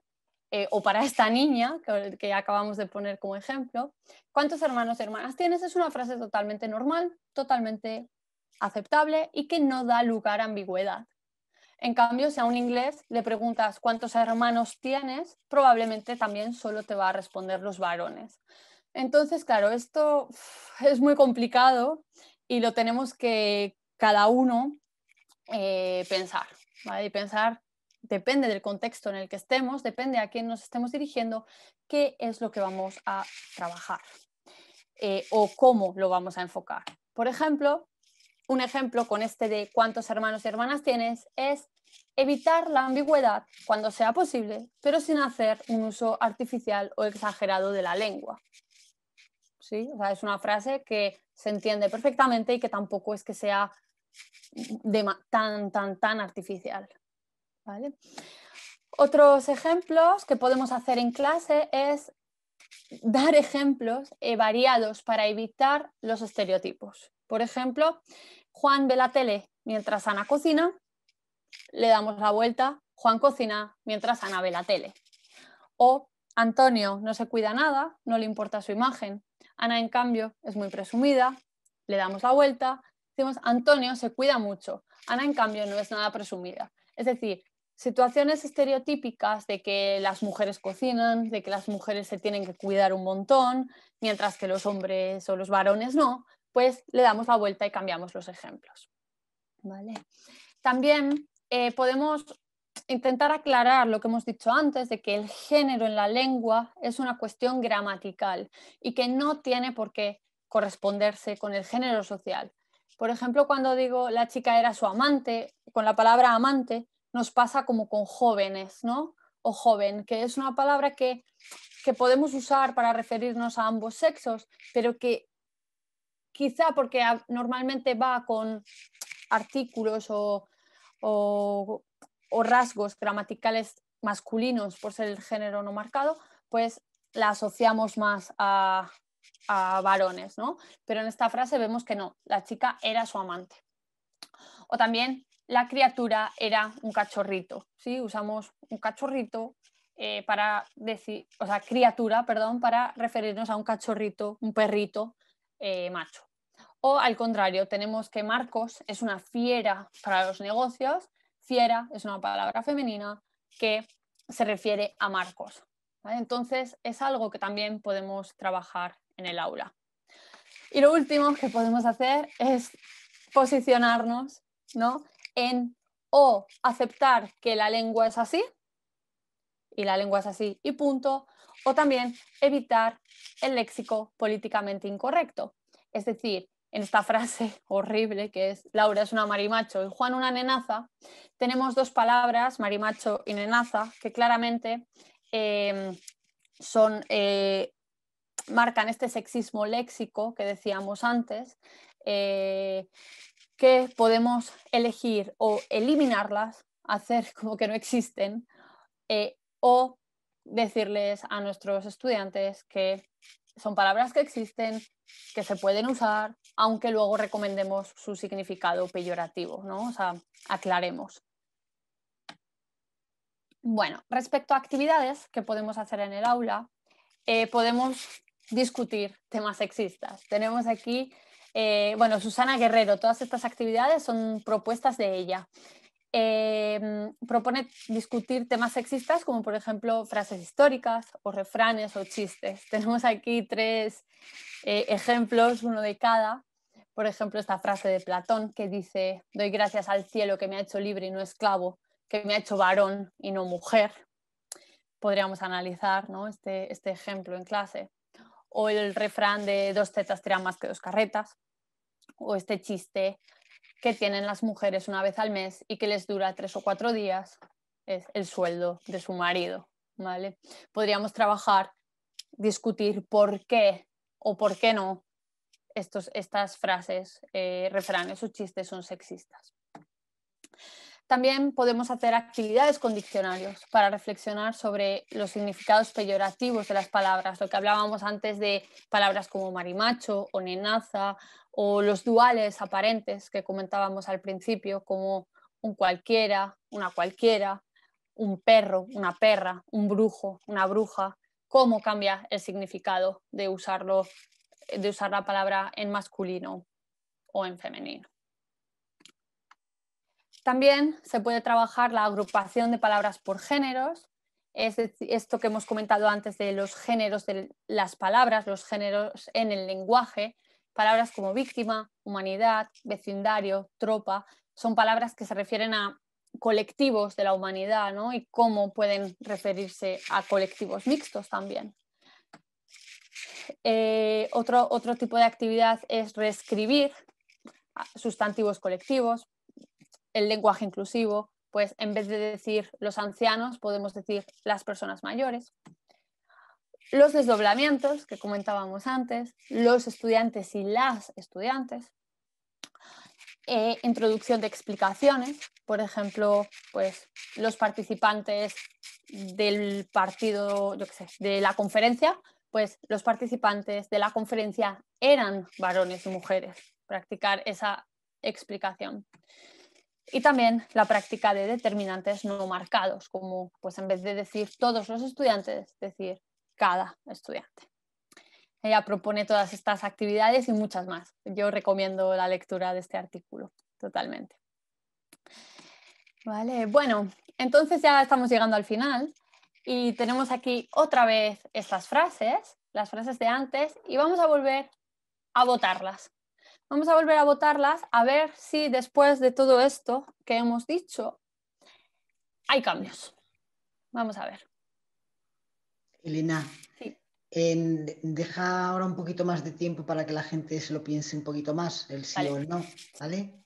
eh, o para esta niña que, que, acabamos de poner como ejemplo, ¿cuántos hermanos y hermanas tienes? Es una frase totalmente normal, totalmente aceptable y que no da lugar a ambigüedad. En cambio, si a un inglés le preguntas cuántos hermanos tienes, probablemente también solo te va a responder los varones. Entonces, claro, esto es muy complicado y lo tenemos que cada uno eh, pensar. Y pensar depende del contexto en el que estemos, depende a quién nos estemos dirigiendo, qué es lo que vamos a trabajar eh, o cómo lo vamos a enfocar. Por ejemplo, un ejemplo con este de cuántos hermanos y hermanas tienes es evitar la ambigüedad cuando sea posible, pero sin hacer un uso artificial o exagerado de la lengua. ¿Sí? es una frase que se entiende perfectamente y que tampoco es que sea tan, tan, tan artificial. Otros ejemplos que podemos hacer en clase es dar ejemplos e variados para evitar los estereotipos. Por ejemplo, Juan ve la tele mientras Ana cocina, le damos la vuelta, Juan cocina mientras Ana ve la tele. O Antonio no se cuida nada, no le importa su imagen. Ana, en cambio, es muy presumida, le damos la vuelta, decimos Antonio se cuida mucho, Ana, en cambio, no es nada presumida. Es decir, situaciones estereotípicas de que las mujeres cocinan, de que las mujeres se tienen que cuidar un montón, mientras que los hombres o los varones no, pues le damos la vuelta y cambiamos los ejemplos. También eh, podemos intentar aclarar lo que hemos dicho antes de que el género en la lengua es una cuestión gramatical y que no tiene por qué corresponderse con el género social. Por ejemplo, cuando digo la chica era su amante, con la palabra amante nos pasa como con jóvenes, ¿no? O joven, que es una palabra que, que podemos usar para referirnos a ambos sexos, pero que quizá porque normalmente va con artículos o, rasgos gramaticales masculinos por ser el género no marcado, pues la asociamos más a, varones, ¿no? Pero en esta frase vemos que no, la chica era su amante. O también la criatura era un cachorrito, ¿sí? Usamos un cachorrito eh, para decir, o sea, criatura, perdón, para referirnos a un cachorrito, un perrito eh, macho. O al contrario, tenemos que Marcos es una fiera para los negocios, fiera es una palabra femenina que se refiere a Marcos. Entonces es algo que también podemos trabajar en el aula. Y lo último que podemos hacer es posicionarnos ¿no? en o aceptar que la lengua es así, y la lengua es así, y punto, o también evitar el léxico políticamente incorrecto. Es decir, en esta frase horrible que es Laura es una marimacho y Juan una nenaza, tenemos dos palabras, marimacho y nenaza, que claramente em, son, eh, marcan este sexismo léxico que decíamos antes, eh, que podemos elegir o eliminarlas, hacer como que no existen, eh, o decirles a nuestros estudiantes que son palabras que existen, que se pueden usar, aunque luego recomendemos su significado peyorativo, ¿no? O sea, aclaremos. Bueno, respecto a actividades que podemos hacer en el aula, eh, podemos discutir temas sexistas. Tenemos aquí, eh, bueno, Susana Guerrero, todas estas actividades son propuestas de ella. Em, propone discutir temas sexistas como por ejemplo frases históricas o refranes o chistes. Tenemos aquí tres eh, ejemplos, uno de cada. Por ejemplo, esta frase de Platón que dice, doy gracias al cielo que me ha hecho libre y no esclavo, que me ha hecho varón y no mujer. Podríamos analizar ¿no? este, este ejemplo en clase. O el refrán de dos tetas tiran más que dos carretas. O este chiste que tienen las mujeres una vez al mes y que les dura tres o cuatro días es el sueldo de su marido. ¿vale? Podríamos trabajar, discutir por qué o por qué no estas frases, eh, refranes o chistes son sexistas. También podemos hacer actividades con diccionarios para reflexionar sobre los significados peyorativos de las palabras, lo que hablábamos antes de palabras como marimacho o nenaza o los duales aparentes que comentábamos al principio, como un cualquiera, una cualquiera, un perro, una perra, un brujo, una bruja, cómo cambia el significado de de usar la palabra en masculino o en femenino. También se puede trabajar la agrupación de palabras por géneros, es esto que hemos comentado antes de los géneros de las palabras, los géneros en el lenguaje, Palabras como víctima, humanidad, vecindario, tropa, son palabras que se refieren a colectivos de la humanidad, ¿no? Y cómo pueden referirse a colectivos mixtos también. Eh, otro, otro tipo de actividad es reescribir sustantivos colectivos, el lenguaje inclusivo, pues en vez de decir los ancianos podemos decir las personas mayores los desdoblamientos que comentábamos antes, los estudiantes y las estudiantes, eh, introducción de explicaciones, por ejemplo, pues los participantes del partido, de la conferencia, pues los participantes de la conferencia eran varones y mujeres, practicar esa explicación. Y también la práctica de determinantes no marcados, como pues en vez de decir todos los estudiantes, decir cada estudiante. Ella propone todas estas actividades y muchas más. Yo recomiendo la lectura de este artículo totalmente. Vale, bueno, entonces ya estamos llegando al final y tenemos aquí otra vez estas frases, las frases de antes, y vamos a volver a votarlas. Vamos a volver a votarlas a ver si después de todo esto que hemos dicho hay cambios. Vamos a ver. Elena, en, deja ahora un poquito más de tiempo para que la gente se lo piense un poquito más, el sí o el no, ¿vale?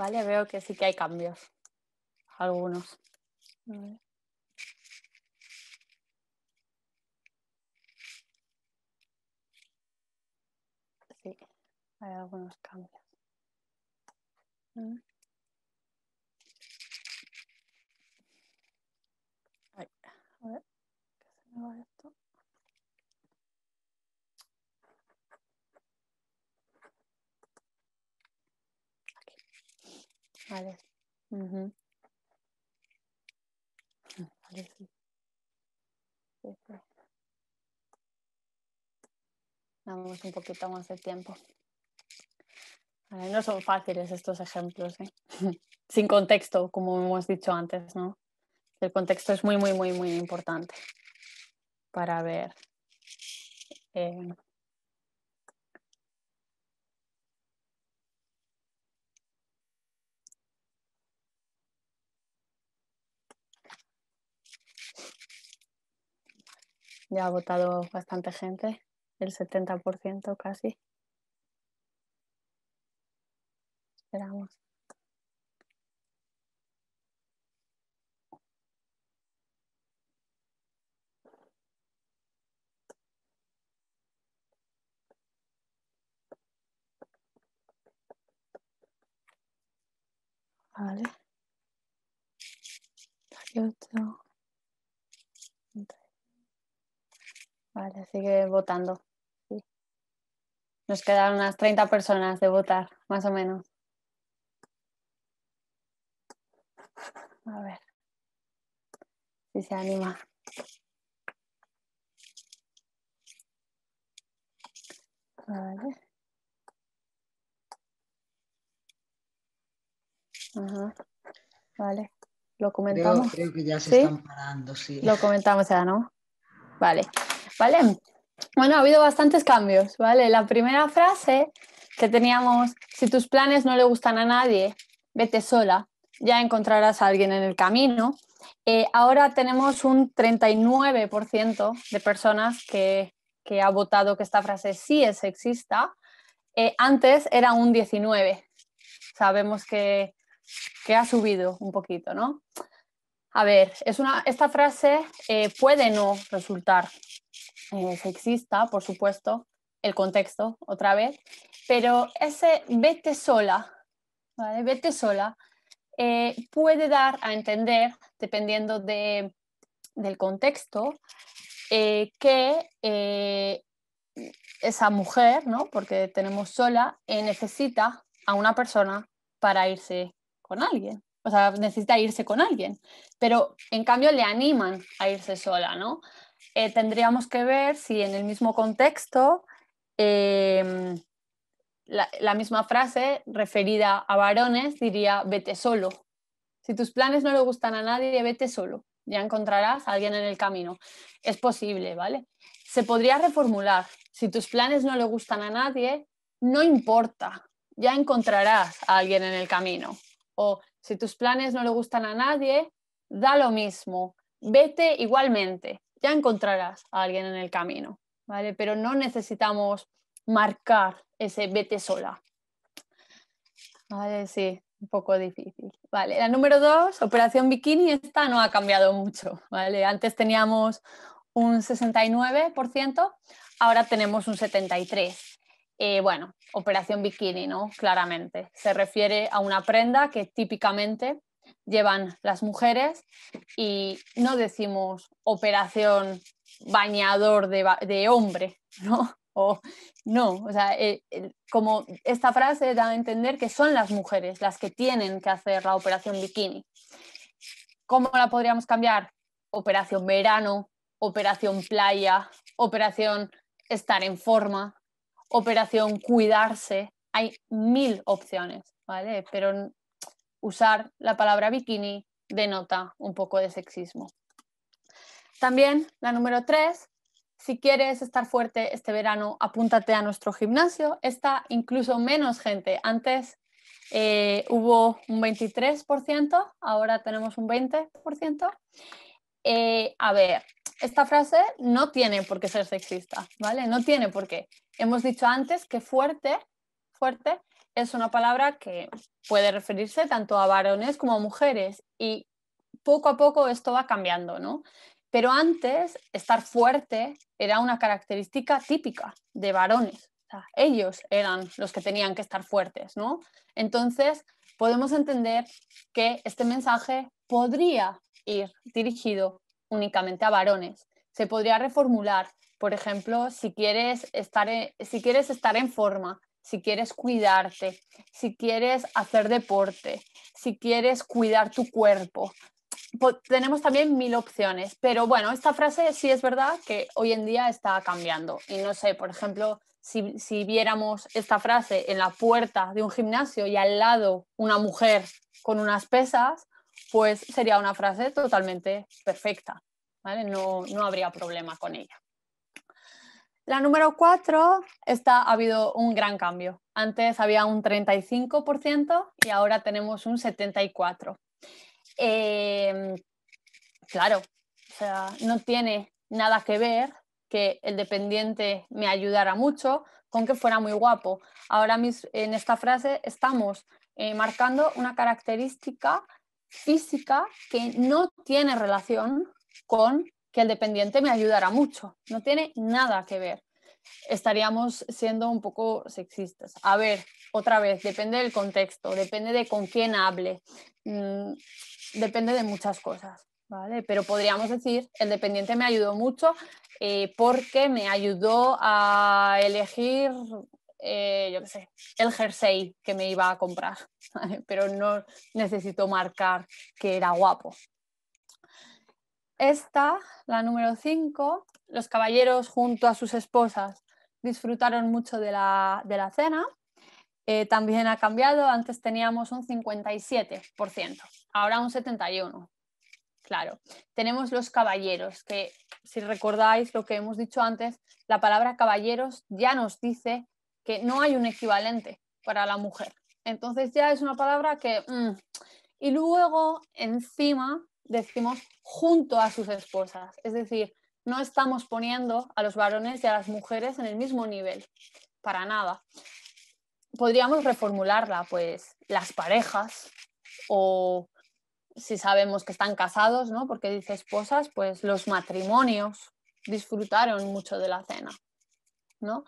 Vale, veo que sí que hay cambios. Algunos. Sí, hay algunos cambios. Mm. A ver, que se me va esto. Aquí. Vale. Vale, sí. Damos este. un poquito más de tiempo. no son fáciles estos ejemplos, ¿eh? sin contexto, como hemos dicho antes, ¿no? El contexto es muy, muy, muy, muy importante para ver. Eh, ya ha votado bastante gente, el 70% casi. Esperamos. vale vale sigue votando nos quedan unas 30 personas de votar más o menos a ver si se anima vale Vale. Lo comentamos. Creo, que ya Lo comentamos ya, ¿no? Vale. Vale. Bueno, ha habido bastantes cambios, ¿vale? La primera frase que teníamos, si tus planes no le gustan a nadie, vete sola, ya encontrarás a alguien en el camino. Eh, ahora tenemos un 39% de personas que, ha votado que esta frase sí es sexista. Eh, antes era un 19%. Sabemos que que ha subido un poquito, ¿no? A ver, es una, esta frase eh, puede no resultar eh, sexista, por supuesto, el contexto, otra vez, pero ese vete sola, ¿vale? Vete sola eh, puede dar a entender, dependiendo del contexto, que esa mujer, ¿no? porque tenemos sola, necesita a una persona para irse alguien, o sea, necesita irse con alguien, pero en cambio le animan a irse sola, ¿no? Eh, tendríamos que ver si en el mismo contexto em, la, la, misma frase referida a varones diría vete solo. Si tus planes no le gustan a nadie, vete solo. Ya encontrarás a alguien en el camino. Es posible, ¿vale? Se podría reformular. Si tus planes no le gustan a nadie, no importa. Ya encontrarás a alguien en el camino o si tus planes no le gustan a nadie, da lo mismo, vete igualmente, ya encontrarás a alguien en el camino, ¿vale? Pero no necesitamos marcar ese vete sola. Vale, sí, un poco difícil. Vale, la número dos, Operación Bikini, esta no ha cambiado mucho, ¿vale? Antes teníamos un 69%, ahora tenemos un 73%. Eh, bueno, operación bikini, ¿no? Claramente. Se refiere a una prenda que típicamente llevan las mujeres y no decimos operación bañador de, hombre, ¿no? O no, o sea, eh, como esta frase da a entender que son las mujeres las que tienen que hacer la operación bikini. ¿Cómo la podríamos cambiar? Operación verano, operación playa, operación estar en forma, operación, cuidarse. Hay mil opciones, ¿vale? Pero usar la palabra bikini denota un poco de sexismo. También la número tres, si quieres estar fuerte este verano, apúntate a nuestro gimnasio. Está incluso menos gente. Antes eh, hubo un 23%, ahora tenemos un 20%. Eh, a ver, esta frase no tiene por qué ser sexista, ¿vale? No tiene por qué. Hemos dicho antes que fuerte, fuerte es una palabra que puede referirse tanto a varones como a mujeres y poco a poco esto va cambiando, ¿no? Pero antes, estar fuerte era una característica típica de varones. ellos eran los que tenían que estar fuertes, ¿no? Entonces, podemos entender que este mensaje podría ir dirigido únicamente a varones. Se podría reformular, por ejemplo, si quieres estar en, si quieres estar en forma, si quieres cuidarte, si quieres hacer deporte, si quieres cuidar tu cuerpo. Tenemos también mil opciones, pero bueno, esta frase sí es verdad que hoy en día está cambiando. Y no sé, por ejemplo, si, si viéramos esta frase en la puerta de un gimnasio y al lado una mujer con unas pesas, pues sería una frase totalmente perfecta, ¿vale? no, habría problema con ella. La número cuatro, está, ha habido un gran cambio. Antes había un 35% y ahora tenemos un 74%. Em, claro, no tiene nada que ver que el dependiente me ayudara mucho con que fuera muy guapo. Ahora en esta frase estamos eh, marcando una característica física que no tiene relación con que el dependiente me ayudara mucho. No tiene nada que ver. Estaríamos siendo un poco sexistas. A ver, otra vez, depende del contexto, depende de con quién hable, mm, depende de muchas cosas, ¿vale? Pero podríamos decir, el dependiente me ayudó mucho eh, porque me ayudó a elegir eh, yo qué sé, el jersey que me iba a comprar, pero no necesito marcar que era guapo. Esta, la número 5, los caballeros junto a sus esposas disfrutaron mucho de la, cena. Eh, también ha cambiado, antes teníamos un 57%, ahora un 71%. Claro, tenemos los caballeros, que si recordáis lo que hemos dicho antes, la palabra caballeros ya nos dice que no hay un equivalente para la mujer. Entonces ya es una palabra que... Mm, y luego, encima, decimos junto a sus esposas. Es decir, no estamos poniendo a los varones y a las mujeres en el mismo nivel, para nada. Podríamos reformularla, pues, las parejas o si sabemos que están casados, ¿no? Porque dice esposas, pues los matrimonios disfrutaron mucho de la cena, ¿no?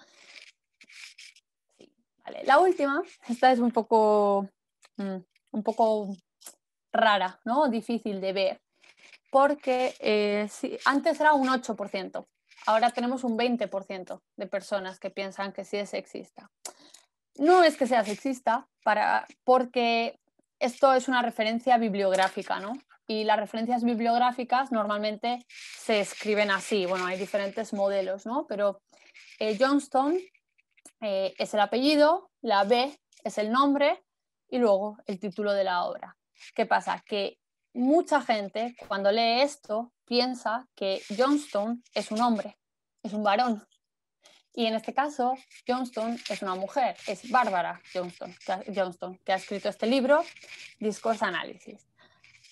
la última, esta es un poco, mm, un poco rara, ¿no? Difícil de ver, porque eh, antes era un 8%, ahora tenemos un 20% de personas que piensan que sí es sexista. No es que sea sexista, para, porque esto es una referencia bibliográfica, ¿no? Y las referencias bibliográficas normalmente se escriben así, bueno, hay diferentes modelos, Pero Johnstone... Eh, Johnston eh, es el apellido, la B es el nombre y luego el título de la obra. ¿Qué pasa? Que mucha gente cuando lee esto piensa que Johnstone es un hombre, es un varón. Y en este caso, Johnston es una mujer, es Bárbara Johnston, Johnston, que ha escrito este libro, Discourse Analysis.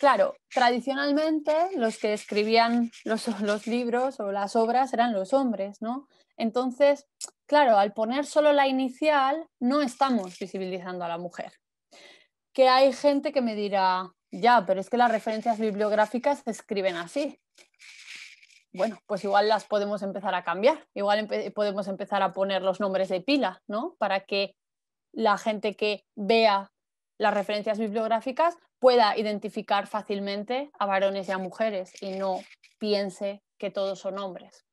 Claro, tradicionalmente los que escribían los, los libros o las obras eran los hombres, ¿no? Entonces, claro, al poner solo la inicial, no estamos visibilizando a la mujer. Que hay gente que me dirá, ya, pero es que las referencias bibliográficas se escriben así. Bueno, pues igual las podemos empezar a cambiar, igual podemos empezar a poner los nombres de pila, ¿no? Para que la gente que vea las referencias bibliográficas pueda identificar fácilmente a varones y a mujeres y no piense que todos son hombres.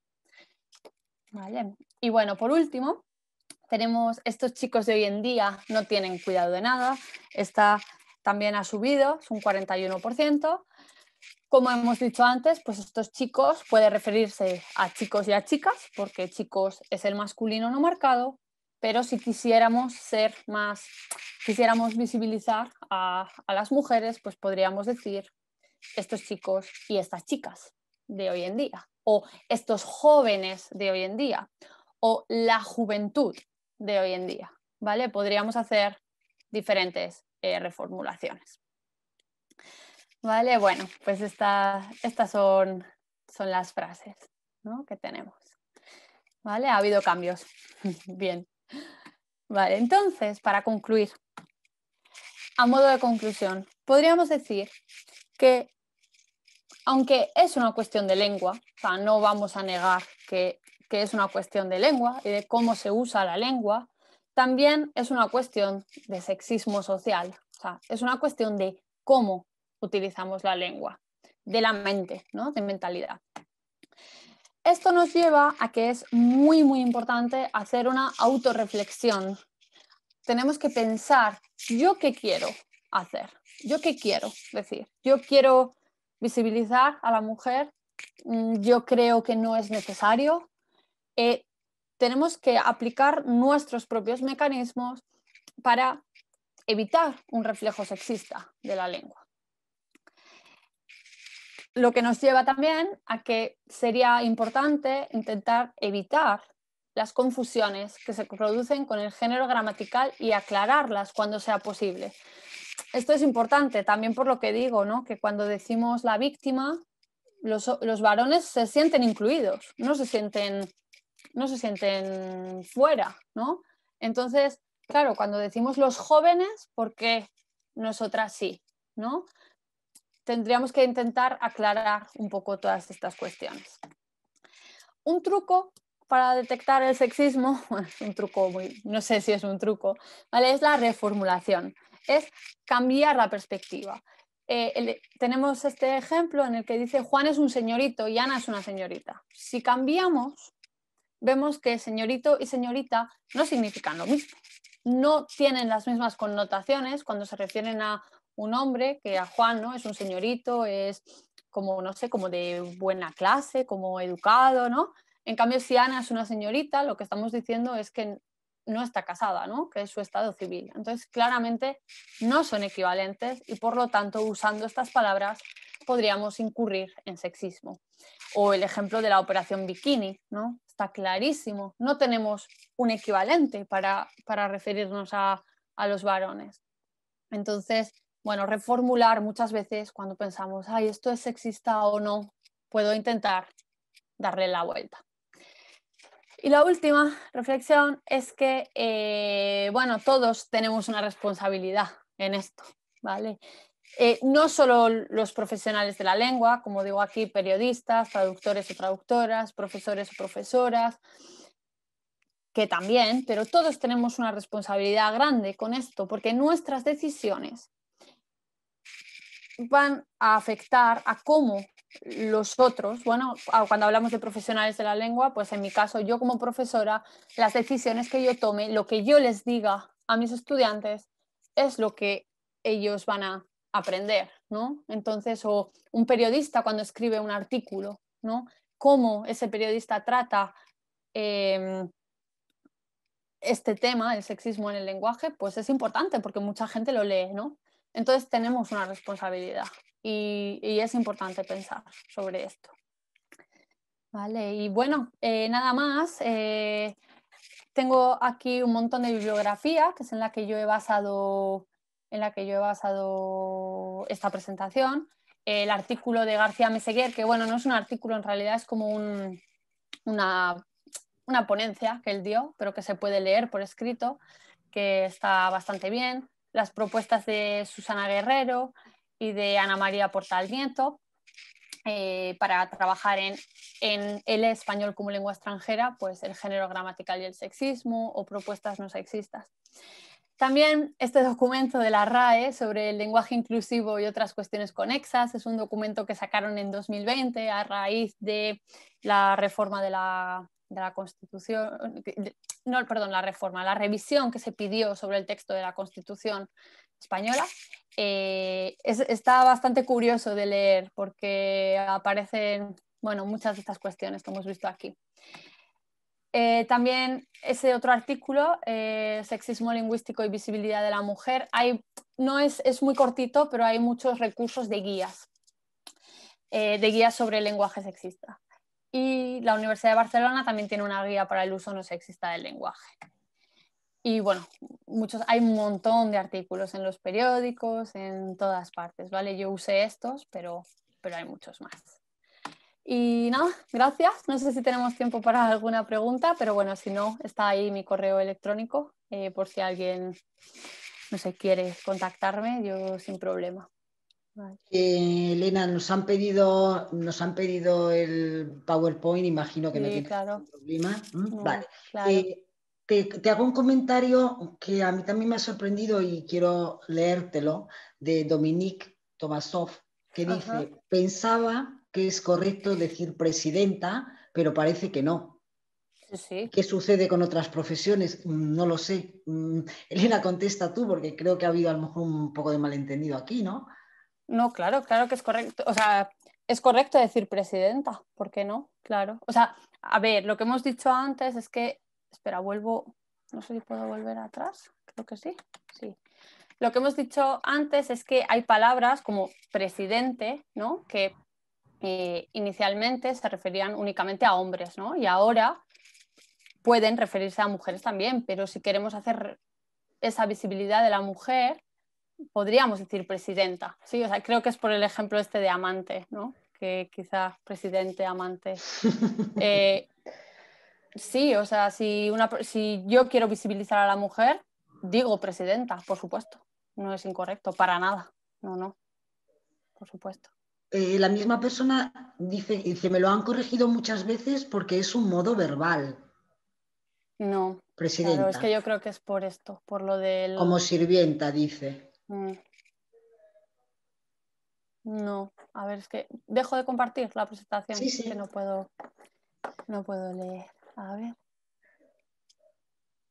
Y bueno, por último, tenemos estos chicos de hoy en día no tienen cuidado de nada. Esta también ha subido, es un 41%. Como hemos dicho antes, pues estos chicos puede referirse a chicos y a chicas, porque chicos es el masculino no marcado, pero si quisiéramos ser más, quisiéramos visibilizar a las mujeres, pues podríamos decir estos chicos y estas chicas de hoy en día o estos jóvenes de hoy en día o la juventud de hoy en día, ¿vale? Podríamos hacer diferentes eh, reformulaciones. Vale, bueno, pues estas son, son las frases ¿no? que tenemos. Vale, ha habido cambios. Bien. Vale, entonces, para concluir, a modo de conclusión, podríamos decir que aunque es una cuestión de lengua, no vamos a negar que, es una cuestión de lengua y de cómo se usa la lengua, también es una cuestión de sexismo social, es una cuestión de cómo utilizamos la lengua, de la mente, ¿no? de mentalidad. Esto nos lleva a que es muy, muy importante hacer una autorreflexión. Tenemos que pensar, ¿yo qué quiero hacer? ¿Yo qué quiero decir? ¿Yo quiero visibilizar a la mujer mm, yo creo que no es necesario. Eh, tenemos que aplicar nuestros propios mecanismos para evitar un reflejo sexista de la lengua. Lo que nos lleva también a que sería importante intentar evitar las confusiones que se producen con el género gramatical y aclararlas cuando sea posible esto es importante también por lo que digo, ¿no? Que cuando decimos la víctima, los, varones se sienten incluidos, no se sienten, no se sienten fuera, ¿no? Entonces, claro, cuando decimos los jóvenes, ¿por qué nosotras sí? ¿No? Tendríamos que intentar aclarar un poco todas estas cuestiones. Un truco para detectar el sexismo, un truco no sé si es un truco, Es la reformulación es cambiar la perspectiva. Eh, tenemos este ejemplo en el que dice Juan es un señorito y Ana es una señorita. Si cambiamos, vemos que señorito y señorita no significan lo mismo. No tienen las mismas connotaciones cuando se refieren a un hombre, que a Juan no es un señorito, es como, no sé, como de buena clase, como educado, ¿no? En cambio, si Ana es una señorita, lo que estamos diciendo es que no está casada, ¿no? que es su estado civil. Entonces, claramente no son equivalentes y por lo tanto, usando estas palabras, podríamos incurrir en sexismo. O el ejemplo de la operación bikini, ¿no? Está clarísimo, no tenemos un equivalente para, para referirnos a, a los varones. Entonces, bueno, reformular muchas veces cuando pensamos, ay, esto es sexista o no, puedo intentar darle la vuelta. Y la última reflexión es que, eh, bueno, todos tenemos una responsabilidad en esto, ¿vale? Eh, no solo los profesionales de la lengua, como digo aquí, periodistas, traductores o traductoras, profesores o profesoras, que también, pero todos tenemos una responsabilidad grande con esto, porque nuestras decisiones van a afectar a cómo los otros, bueno, ah, cuando hablamos de profesionales de la lengua, pues en mi caso, yo como profesora, las decisiones que yo tome, lo que yo les diga a mis estudiantes, es lo que ellos van a aprender, ¿no? Entonces, o un periodista cuando escribe un artículo, ¿no? Cómo ese periodista trata em, este tema, el sexismo en el lenguaje, pues es importante porque mucha gente lo lee, ¿no? Entonces tenemos una responsabilidad y, es importante pensar sobre esto. Vale, y bueno, eh, nada más. Eh, tengo aquí un montón de bibliografía, que es en la que yo he basado, en la que yo he basado esta presentación. El artículo de García Meseguer, que bueno, no es un artículo, en realidad es como una, una ponencia que él dio, pero que se puede leer por escrito, que está bastante bien. Las propuestas de Susana Guerrero, y de Ana María Portal Nieto, eh, para trabajar en, el español como lengua extranjera, pues el género gramatical y el sexismo o propuestas no sexistas. También este documento de la RAE sobre el lenguaje inclusivo y otras cuestiones conexas es un documento que sacaron en 2020 a raíz de la reforma de la, Constitución, no, perdón, la reforma, la revisión que se pidió sobre el texto de la Constitución española. Eh, está bastante curioso de leer porque aparecen bueno, muchas de estas cuestiones que hemos visto aquí. Eh, también ese otro artículo, eh, Sexismo lingüístico y visibilidad de la mujer, hay, no es, muy cortito, pero hay muchos recursos de guías, de guías sobre el lenguaje sexista. Y la Universidad de Barcelona también tiene una guía para el uso no sexista del lenguaje y bueno, muchos, hay un montón de artículos en los periódicos, en todas partes, ¿vale? Yo usé estos, pero, pero hay muchos más. Y nada, gracias. No sé si tenemos tiempo para alguna pregunta, pero bueno, si no, está ahí mi correo electrónico eh, por si alguien, no sé, quiere contactarme, yo sin problema. Eh, Elena, nos han pedido, nos han pedido el PowerPoint, imagino que no tiene problema. ¿eh? vale. Te, hago un comentario que a mí también me ha sorprendido y quiero leértelo de Dominique Tomasov, que dice, pensaba que es correcto decir presidenta, pero parece que no. ¿Qué sucede con otras profesiones? No lo sé. Mm, Elena, contesta tú, porque creo que ha habido a lo mejor un poco de malentendido aquí, ¿no? No, claro, claro que es correcto. O sea, es correcto decir presidenta, ¿por qué no? Claro. O sea, a ver, lo que hemos dicho antes es que Espera, vuelvo. No sé si puedo volver atrás. Creo que sí. Sí. Lo que hemos dicho antes es que hay palabras como presidente, ¿no? Que eh, inicialmente se referían únicamente a hombres, ¿no? Y ahora pueden referirse a mujeres también, pero si queremos hacer esa visibilidad de la mujer, podríamos decir presidenta, ¿sí? O sea, creo que es por el ejemplo este de amante, ¿no? Que quizás presidente, amante. Eh, Sí, o sea, si, si yo quiero visibilizar a la mujer, digo presidenta, por supuesto. No es incorrecto, para nada. No, no. Por supuesto. Eh, la misma persona dice, dice, me lo han corregido muchas veces porque es un modo verbal. No. Presidenta. es que yo creo que es por esto, por lo del. Como sirvienta, dice. Mm. No, a ver, es que dejo de compartir la presentación, que no puedo, no puedo leer. A ver.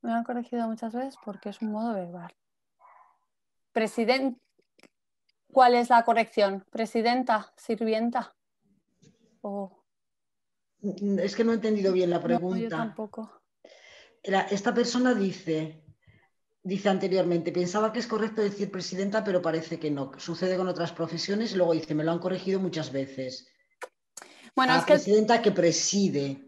Me lo han corregido muchas veces porque es un modo verbal. ¿Cuál es la corrección? ¿Presidenta? ¿Sirvienta? Es que no he entendido bien la pregunta. yo tampoco. Esta persona dice, dice anteriormente, pensaba que es correcto decir presidenta, pero parece que no. Sucede con otras profesiones y luego dice, me lo han corregido muchas veces. Bueno, ah, presidenta que preside.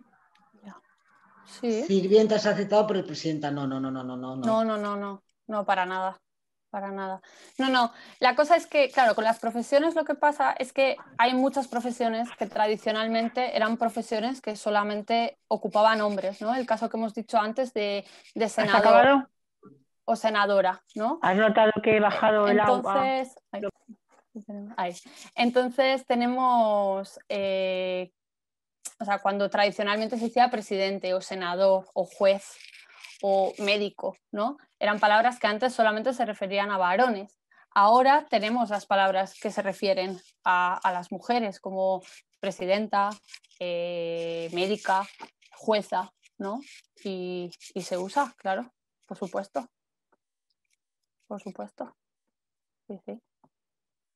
Sí. ha aceptado por el presidente. No, no, no, no, no, no. No, no, no, no, no, para nada. Para nada. No, no. La cosa es que, claro, con las profesiones lo que pasa es que hay muchas profesiones que tradicionalmente eran profesiones que solamente ocupaban hombres, ¿no? El caso que hemos dicho antes de, de senador o senadora, ¿no? Has notado que he bajado el agua. Entonces tenemos eh, o sea, cuando tradicionalmente se decía presidente o senador o juez o médico, ¿no? Eran palabras que antes solamente se referían a varones. Ahora tenemos las palabras que se refieren a, las mujeres, como presidenta, eh, médica, jueza, ¿no? Y, se usa, claro, por supuesto. Por supuesto. sí.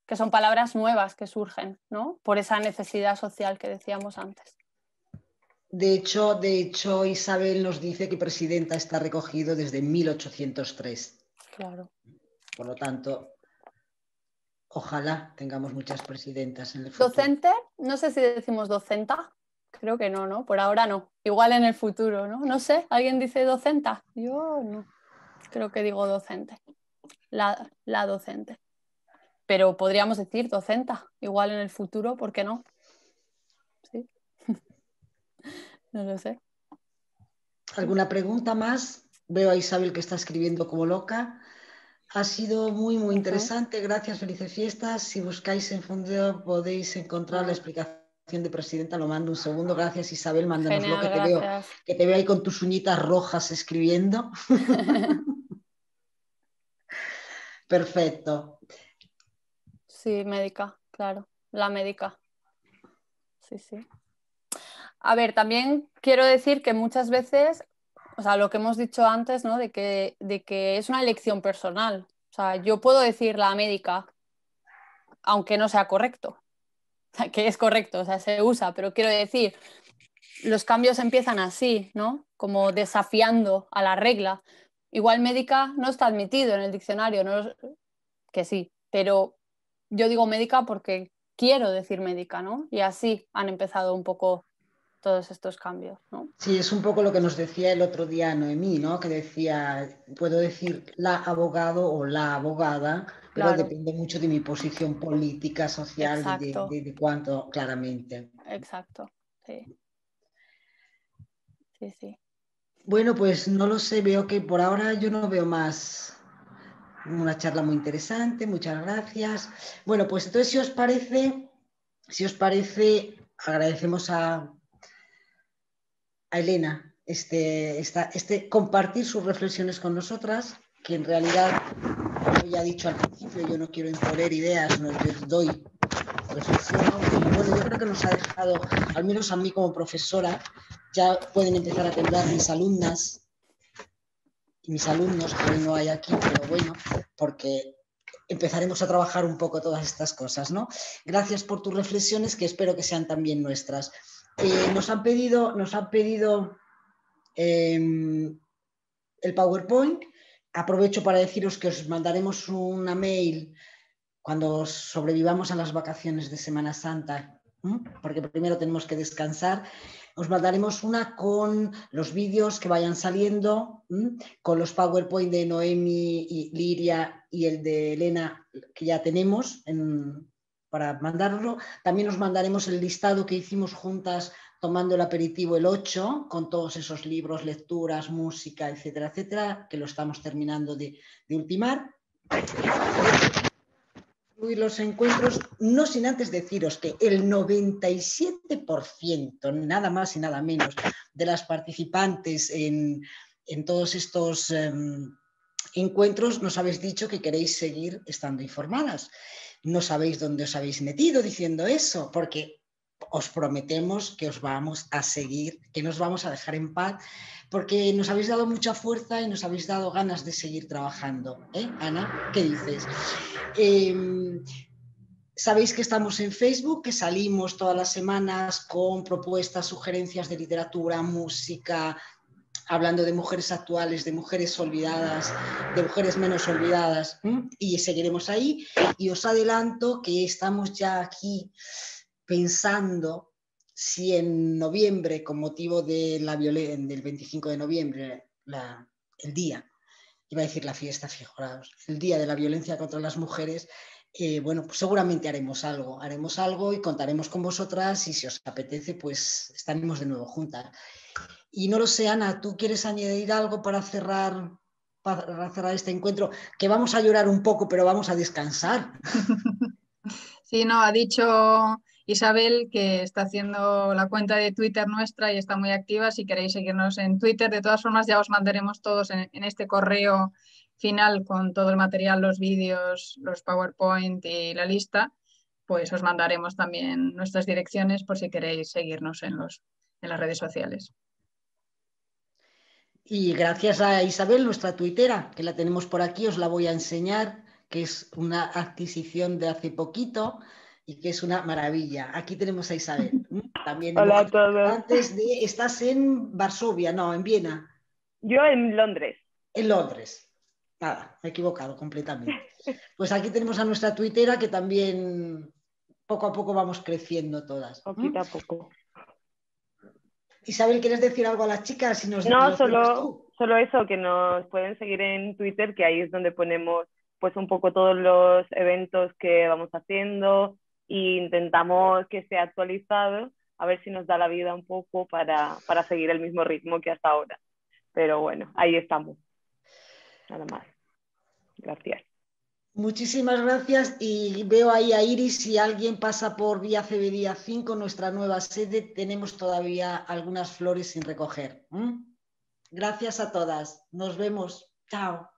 Que son palabras nuevas que surgen, ¿no? Por esa necesidad social que decíamos antes. De hecho, de hecho, Isabel nos dice que presidenta está recogido desde 1803. Claro. Por lo tanto, ojalá tengamos muchas presidentas en el futuro. ¿Docente? No sé si decimos docenta. Creo que no, ¿no? Por ahora no. Igual en el futuro, ¿no? No sé, ¿alguien dice docenta? Yo no. Creo que digo docente. La, la docente. Pero podríamos decir docenta. Igual en el futuro, ¿por qué no? No lo sé. ¿Alguna pregunta más? Veo a Isabel que está escribiendo como loca. Ha sido muy, muy interesante. Gracias, felices fiestas. Si buscáis en fondo podéis encontrar la explicación de presidenta. Lo mando un segundo. Gracias, Isabel. lo que te, veo, que te veo ahí con tus uñitas rojas escribiendo. Perfecto. Sí, médica, claro. La médica. Sí, sí. A ver, también quiero decir que muchas veces, o sea, lo que hemos dicho antes, ¿no? De que, es una elección personal. O sea, yo puedo decir la médica, aunque no sea correcto. O sea, que es correcto, o sea, se usa, pero quiero decir, los cambios empiezan así, ¿no? Como desafiando a la regla. Igual médica no está admitido en el diccionario, ¿no? que sí, pero yo digo médica porque quiero decir médica, ¿no? Y así han empezado un poco todos estos cambios. ¿no? Sí, es un poco lo que nos decía el otro día Noemí, ¿no? que decía, puedo decir la abogado o la abogada, pero depende mucho de mi posición política, social, de, cuánto, claramente. Exacto, sí. Sí, sí. Bueno, pues no lo sé, veo que por ahora yo no veo más una charla muy interesante, muchas gracias. Bueno, pues entonces si os parece, si os parece, agradecemos a Elena este, este compartir sus reflexiones con nosotras, que en realidad, como ya he dicho al principio, yo no quiero imponer ideas, no les doy reflexión, bueno, yo creo que nos ha dejado, al menos a mí como profesora, ya pueden empezar a temblar mis alumnas mis alumnos, que no hay aquí, pero bueno, porque empezaremos a trabajar un poco todas estas cosas, ¿no? Gracias por tus reflexiones, que espero que sean también nuestras. Eh, nos han pedido, nos han pedido em, el PowerPoint. Aprovecho para deciros que os mandaremos una mail cuando sobrevivamos a las vacaciones de Semana Santa, porque primero tenemos que descansar. Os mandaremos una con los vídeos que vayan saliendo, con los PowerPoint de Noemi y Liria y el de Elena que ya tenemos en, para mandarlo. También os mandaremos el listado que hicimos juntas tomando el aperitivo el 8, con todos esos libros, lecturas, música, etcétera, etcétera, que lo estamos terminando de, ultimar. Y los encuentros, no sin antes deciros que el 97%, nada más y nada menos, de las participantes en, en todos estos... Em, encuentros nos habéis dicho que queréis seguir estando informadas no sabéis dónde os habéis metido diciendo eso, porque os prometemos que os vamos a seguir, que nos vamos a dejar en paz, porque nos habéis dado mucha fuerza y nos habéis dado ganas de seguir trabajando. ¿Eh, Ana, ¿qué dices? Em, sabéis que estamos en Facebook, que salimos todas las semanas con propuestas, sugerencias de literatura, música, hablando de mujeres actuales, de mujeres olvidadas, de mujeres menos olvidadas, y seguiremos ahí. Y os adelanto que estamos ya aquí pensando si en noviembre, con motivo de la del 25 de noviembre, el día, iba a decir la fiesta, fijaros, el día de la violencia contra las mujeres, eh, bueno, pues seguramente haremos algo, haremos algo y contaremos con vosotras y si os apetece, pues estaremos de nuevo juntas. Y no lo sé, Ana, ¿tú quieres añadir algo para cerrar, para cerrar este encuentro? Que vamos a llorar un poco, pero vamos a descansar. Sí, no, ha dicho Isabel que está haciendo la cuenta de Twitter nuestra y está muy activa. Si queréis seguirnos en Twitter, de todas formas ya os mandaremos todos en, este correo final con todo el material, los vídeos, los PowerPoint y la lista. Pues os mandaremos también nuestras direcciones por si queréis seguirnos en, en las redes sociales. Y gracias a Isabel, nuestra tuitera, que la tenemos por aquí, os la voy a enseñar, que es una adquisición de hace poquito y que es una maravilla. Aquí tenemos a Isabel. También Hola a todos. Antes de, estás en Varsovia, no, en Viena. Yo en Londres. En Londres. Nada, me he equivocado completamente. Pues aquí tenemos a nuestra tuitera que también poco a poco vamos creciendo todas. Poquito a poco. Isabel, ¿quieres decir algo a las chicas? Si no, solo, eso, que nos pueden seguir en Twitter, que ahí es donde ponemos pues un poco todos los eventos que vamos haciendo e intentamos que sea actualizado, a ver si nos da la vida un poco para seguir el mismo ritmo que hasta ahora. Pero bueno, ahí estamos. Nada más. Gracias. Muchísimas gracias y veo ahí a Iris, si alguien pasa por Vía día 5, nuestra nueva sede, tenemos todavía algunas flores sin recoger. Gracias a todas, nos vemos, chao.